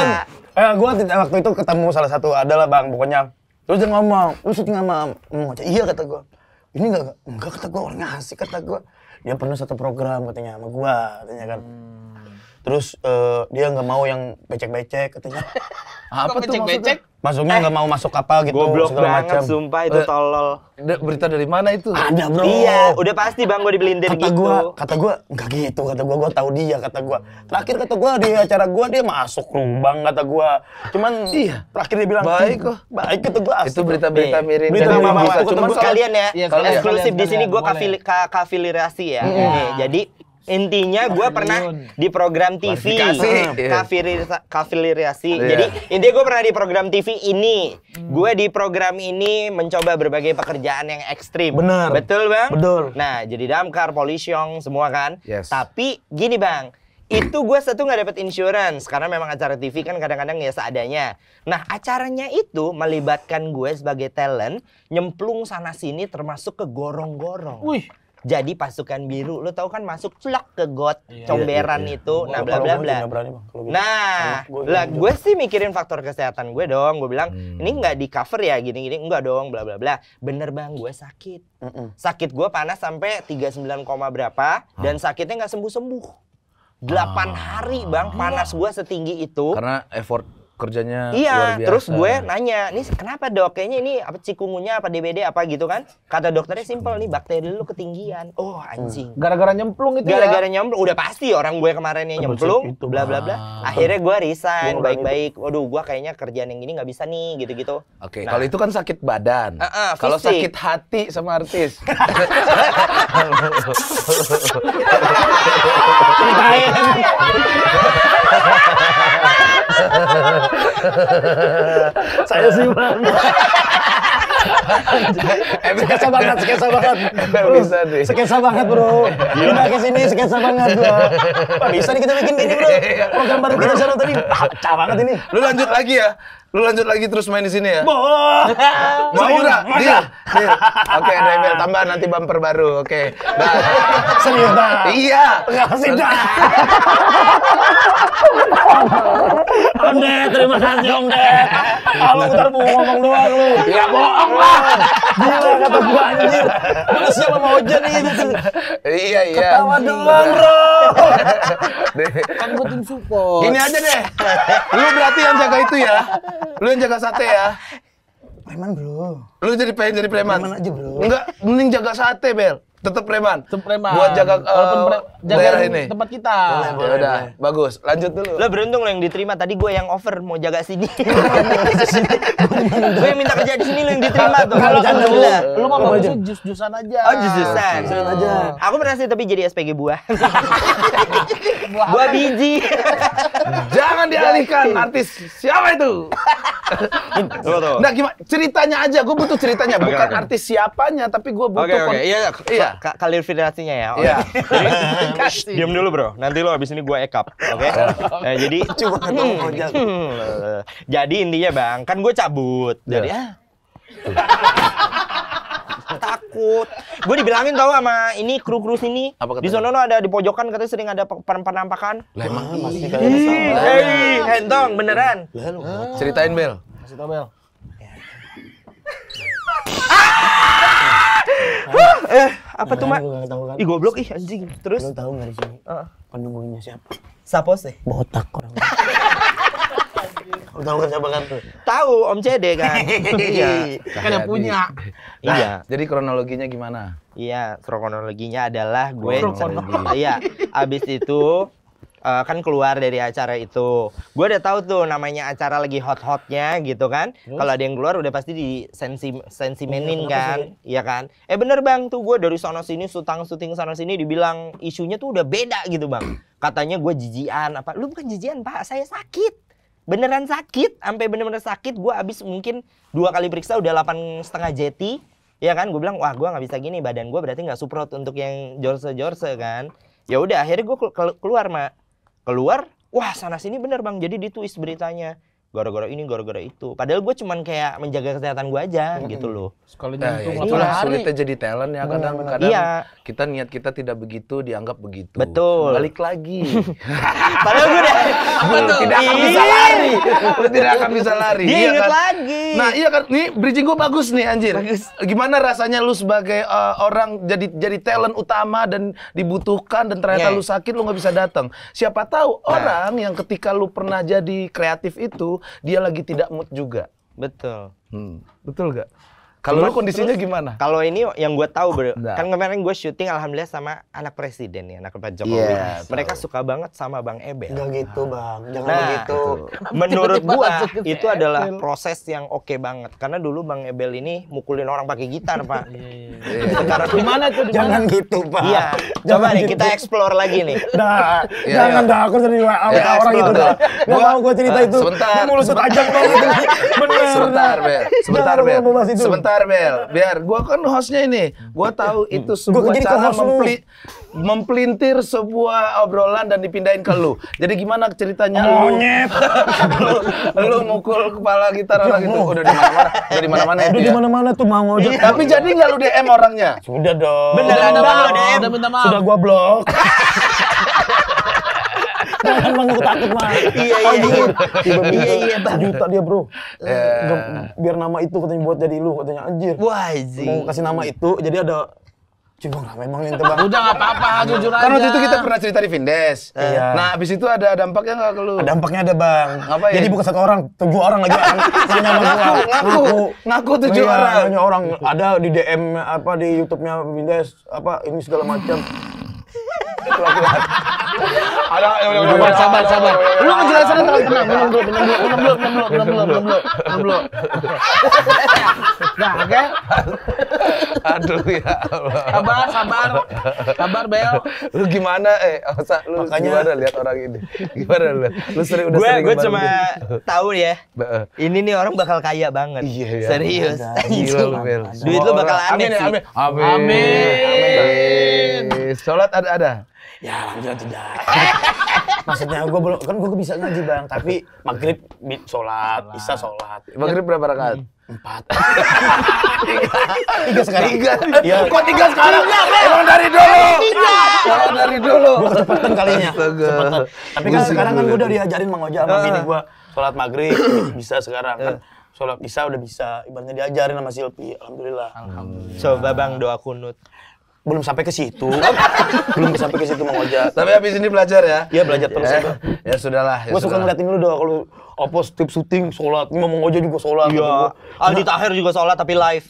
S1: Eh, gue waktu itu ketemu salah satu adalah bang, pokoknya terus dia ngomong lu syuting sama ngomong aja iya kata gue ini enggak enggak kata gue orangnya asik kata gue dia pernah satu program katanya sama gue katanya kan hmm. terus uh, dia nggak mau yang becek-becek katanya apa tuh becek, maksudnya? Masuknya eh. nggak eh, mau masuk kapal gitu. Goblok banget, macam. sumpah itu eh, tolol. Berita dari mana itu? Ada bro. Iya, udah pasti bang gue dibelindir kata gitu. Gua, kata gue, nggak gitu. Kata gue, gue tahu dia. Kata gue, terakhir kata gue di acara gue dia masuk lubang. Kata gue, cuman iya. terakhir dia bilang baik kok, baik kata gue. Itu berita-berita iya. miring. Berita miring. Cuman, cuman kalian ya, ya. Iya, eksklusif di sini gue kafilirasi ya. Mm-hmm. Jadi Intinya gue ah, iya. iya. pernah di program TV kafiliriasi Yeah. Jadi intinya gue pernah di program TV ini. Hmm. Gue di program ini mencoba berbagai pekerjaan yang ekstrim. benar Betul bang. Betul. Nah jadi damkar, polisiong semua kan. Yes. Tapi gini bang, itu gue satu nggak dapet insurance karena memang acara TV kan kadang-kadang ya seadanya. Nah acaranya itu melibatkan gue sebagai talent nyemplung sana sini termasuk ke gorong-gorong. Wih jadi pasukan biru lu tahu kan masuk celak ke got iya, iya comberan iya, iya. itu nah bla bla bla
S2: nah lah gue
S1: sih mikirin faktor kesehatan gue dong gue bilang hmm. ini nggak di cover ya gini gini enggak dong bla bla bla bener bang gue sakit sakit gue panas sampai 39, berapa dan sakitnya nggak sembuh sembuh 8 hari bang panas gue setinggi itu karena effort kerjanya iya luar biasa. terus gue nanya ini kenapa dok kayaknya ini apa cikungunya apa DBD apa gitu kan kata dokternya simpel nih bakteri lu ketinggian oh hmm. anjing gara-gara nyemplung itu ya? gara-gara ya? nyemplung udah pasti orang gue kemarinnya nyemplung itu bla bla bla akhirnya gue resign baik-baik waduh gue kayaknya kerjaan yang gini nggak bisa nih gitu-gitu oke okay, nah, kalau itu kan sakit badan uh, uh, kalau sakit hati sama artis saya sih bang sekesa banget, sekesa banget. bisa nih. sekesa banget bro. Iya. Pindah ke sini, sekesa banget bro. Bisa nih kita bikin gini bro. Iya. Program baru kita sekarang tadi, pecah banget ini. Lu lanjut lagi ya. Lu lanjut lagi terus main di sini ya? Mau enggak? Dia, Oke, okay, ada email tambah nanti bumper baru. Oke. Okay. Serius dah. Iya.
S2: Enggak kasih dah. Om terima kasih Om Ded. Kalau ntar mau ngomong doang lu. Ya bohong lah. Gila kata gua anjir. Lu siapa mau hujan
S1: itu. Iya, iya. Ketawa doang, Bro.
S2: Kan gua tim support. Gini aja
S1: deh. Lu berarti yang jaga itu ya. Lu yang jaga sate ya? Preman bro. Lu jadi pengen jadi preman? Preman aja bro. Enggak, mending jaga sate, Bel tetap preman. Tetap preman. Buat jaga eh, Walaupun pre- jaga ini. tempat kita. Boleh, boleh, bagus. Lanjut dulu. Lo beruntung lo yang diterima. Tadi gue yang over mau jaga sini. gue yang minta kerja di sini lo yang diterima tuh. Kalau lu, lu mau bagus jus-jusan aja. Oh, jus-jusan. Jus-jusan aja. Oh. Aku pernah sih tapi jadi SPG buah. buah biji. Jangan dialihkan artis siapa itu.
S2: nah,
S1: gimana ceritanya aja. Gue butuh ceritanya, bukan artis siapanya, tapi gue butuh. Oke, iya, Iya, iya ya. Ka federasinya ya. Iya. Diam dulu bro. Nanti lo abis ini gue ekap, oke? Iya. nah, jadi coba ketemu hmm, Jadi intinya bang, kan gue cabut. Iya. Jadi ah. takut. Gue dibilangin tau sama ini kru kru sini. Apa Di sono ada di pojokan katanya sering ada penampakan. Lah emang pasti hmm. sama. Hei, hentong, beneran. Ceritain Bel. Kasih tau Bel. Hah? eh, apa tuh, Mak? Kan. Ih, goblok ih anjing. Terus lu tahu enggak di sini? Heeh. Penunggunya siapa? sapo sih? Botak orang. Lu tahu kan siapa kan tuh? Tahu, Om Cede kan. Iya. iya. Kan yang punya. iya. Nah. Jadi kronologinya gimana? Iya, kronologinya adalah gue. Iya. Abis itu uh, kan keluar dari acara itu. Gue udah tahu tuh namanya acara lagi hot-hotnya gitu kan. Kalau ada yang keluar udah pasti di sensi sensimenin iya, oh, kan, iya kan? Eh bener bang, tuh gue dari sono sini sutang suting sana sini dibilang isunya tuh udah beda gitu bang. Katanya gue jijian apa? Lu bukan jijian pak, saya sakit. Beneran sakit, sampai bener-bener sakit. Gue abis mungkin dua kali periksa udah delapan setengah jeti. Ya kan, gue bilang wah gue nggak bisa gini badan gue berarti nggak suprot untuk yang jorse jorse kan. Ya udah akhirnya gue keluar mak keluar wah sana sini bener bang jadi ditulis beritanya gara-gara ini gara-gara itu padahal gue cuman kayak menjaga kesehatan gue aja gitu loh kalau nah, ya, sulitnya jadi talent ya kadang hmm, kadang iya. kita niat kita tidak begitu dianggap begitu betul balik lagi padahal gue
S2: udah betul. tidak akan iya. bisa lari Gue tidak akan bisa lari dia iya kan? lagi nah
S1: iya kan nih bridging gue bagus nih anjir bagus. gimana rasanya lu sebagai uh, orang jadi jadi talent utama dan dibutuhkan dan ternyata yeah. lu sakit lu nggak bisa datang siapa tahu nah. orang yang ketika lu pernah jadi kreatif itu dia lagi tidak mood juga. Betul. Hmm. Betul gak? Kalau lu kondisinya terus, gimana? Kalau ini yang gue tahu bro, nah. kan kemarin gue syuting alhamdulillah sama anak presiden ya, anak Pak Jokowi. Yeah, iya, Mereka so. suka banget sama Bang Ebel. Enggak gitu nah. bang, jangan nah, begitu. Menurut gue itu adalah proses yang oke okay banget, karena dulu Bang Ebel ini mukulin orang pakai gitar pak. Iya, iya, gimana tuh? Jangan gitu pak. Iya. Coba nih gitu. kita explore lagi nih. Nah, jangan dah aku jadi ya, orang itu dah. Gak mau gue cerita ah, itu. Sebentar. Mulusut ajak dong. Sebentar, Bel. Sebentar, Bel. Sebentar. Bentar Bel, biar gua kan hostnya ini. Gua tahu hmm. itu sebuah gua cara mempli mempelintir sebuah obrolan dan dipindahin ke lu. Jadi gimana ceritanya oh, lu? Monyet. lu, lu mukul kepala gitar orang gitu udah di mana-mana, udah di mana-mana Udah di ya? mana-mana tuh mau ngojek. Iya. Tapi jadi nggak lu DM orangnya? Sudah dong. Beneran udah, udah, Sudah gua blok. emang gue takut mah. Iya iya iya. Iya juta dia bro. Eh. Biar nama itu katanya buat jadi lu katanya anjir. Wah anjir. Mau kasih nama itu jadi ada Cuma nggak memang yang tebak. Udah nggak apa-apa, jujur aja. Karena waktu itu kita pernah cerita di Vindes. Iya. Nah, abis itu ada dampaknya nggak ke lu? Dampaknya ada bang. Apa ya? Jadi bukan satu orang, tujuh orang lagi. Nanya sama Ngaku, ngaku tujuh iya, orang. orang. Ada di DM apa di YouTube-nya Vindes apa ini segala macam. Ada ya, ya, ya, sabar sabar sabar. Lu ngejelasin terlalu tenang. tenang, tenang, tenang, tenang, tenang, tenang, tenang, tenang, tenang, tenang, tenang, tenang, tenang, tenang,
S2: tenang,
S1: oke. Aduh ya Allah. Sabar, sabar. Sabar, Bel. Lu gimana eh Osa, lu Makanya... gimana lihat orang ini? Gimana lu? Lu sering udah gua, sering Gue cuma tahu ya. Ini nih orang bakal kaya banget. Iya, iya. Serius. Gila lu, Bel. Duit lu bakal aneh. Amin, amin. Amin. Amin sholat ada ada. Ya alhamdulillah tidak. Maksudnya gue belum kan gue bisa ngaji bang, tapi maghrib sholat, isya sholat. Maghrib berapa rakaat? Empat.
S2: tiga sekarang. Tiga. Ya. Kok tiga sekarang? Tiga, Emang dari dulu. Tiga. Emang dari dulu. Gue kecepatan
S1: kalinya. Kecepatan. Tapi kan sekarang kan gitu. gue udah diajarin mang Oja sama bini gue sholat maghrib bisa sekarang kan sholat bisa udah bisa ibaratnya diajarin sama Silpi alhamdulillah alhamdulillah coba bang doa kunut belum sampai ke situ. belum sampai ke situ Mang Oja. Tapi habis ini belajar ya. Iya, belajar terus. Ya, ya sudahlah. Ya Gue suka ngeliatin lu doang kalau apa setiap syuting sholat ngomong aja juga sholat iya Aldi nah. Taher juga sholat tapi live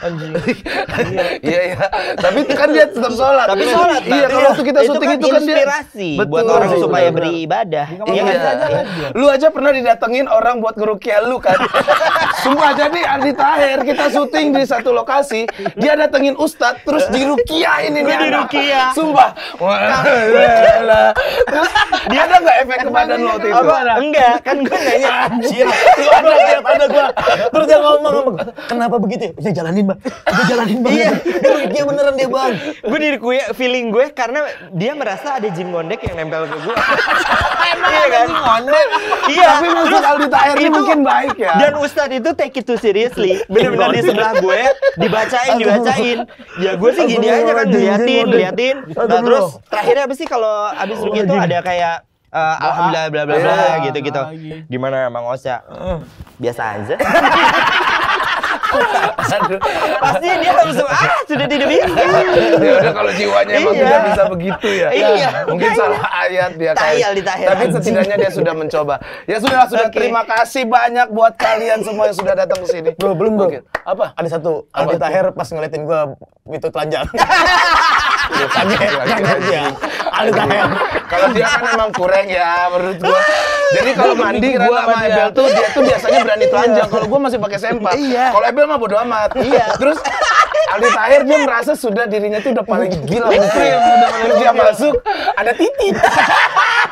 S1: anjing iya, iya. iya iya tapi kan dia tetap sholat tapi iya, sholat iya kalau waktu kita syuting kan itu kan inspirasi buat orang supaya beribadah iya kan, lu aja pernah didatengin orang buat ngerukia lu kan sumpah jadi Aldi Taher kita syuting di satu lokasi dia datengin Ustad, terus dirukia ini dia dirukia sumpah dia ada nggak efek ke badan lo waktu itu enggak kan gue nyanyi Cil lu ada ada gua
S2: terus dia ngomong
S1: ngomong kenapa begitu ya jalanin bang udah jalanin bang iya dia iya, beneran dia bang gue diri gue feeling gue karena dia merasa ada jin Gondek yang nempel ke gue emang iya kan Gondek iya tapi maksud Aldi Tahir ini mungkin baik ya dan Ustadz itu take it too seriously bener-bener di sebelah gue dibacain dibacain ya gue sih gini aja kan liatin, liatin. nah terus terakhirnya apa sih kalau abis begitu oh, ada kayak uh, eh, alhamdulillah bla bla bla gitu gitu. Gimana emang Osya? Hmm, biasa aja.
S2: Pasti dia langsung ah sudah tidak bisa. ya udah kalau jiwanya emang iya. tidak bisa begitu ya. Iya. Mungkin makanya. salah ayat dia kayak. Tapi setidaknya dia sudah mencoba.
S1: Ya sudah sudah terima kasih banyak buat kalian semua yang sudah datang ke sini. Belum belum bro. Apa? Ada satu Aldi Taher pas ngeliatin gua itu telanjang. Kalau dia kan emang kurang ya menurut gua. Jadi kalau mandi gua sama Ebel tuh dia tuh biasanya berani telanjang. Kalau gua masih pakai sempak. Iya. Kalau Ebel mah bodo amat. Iya. Terus Aldi Tahir dia merasa sudah dirinya tuh udah paling gila mungkin. Dia masuk ada titik.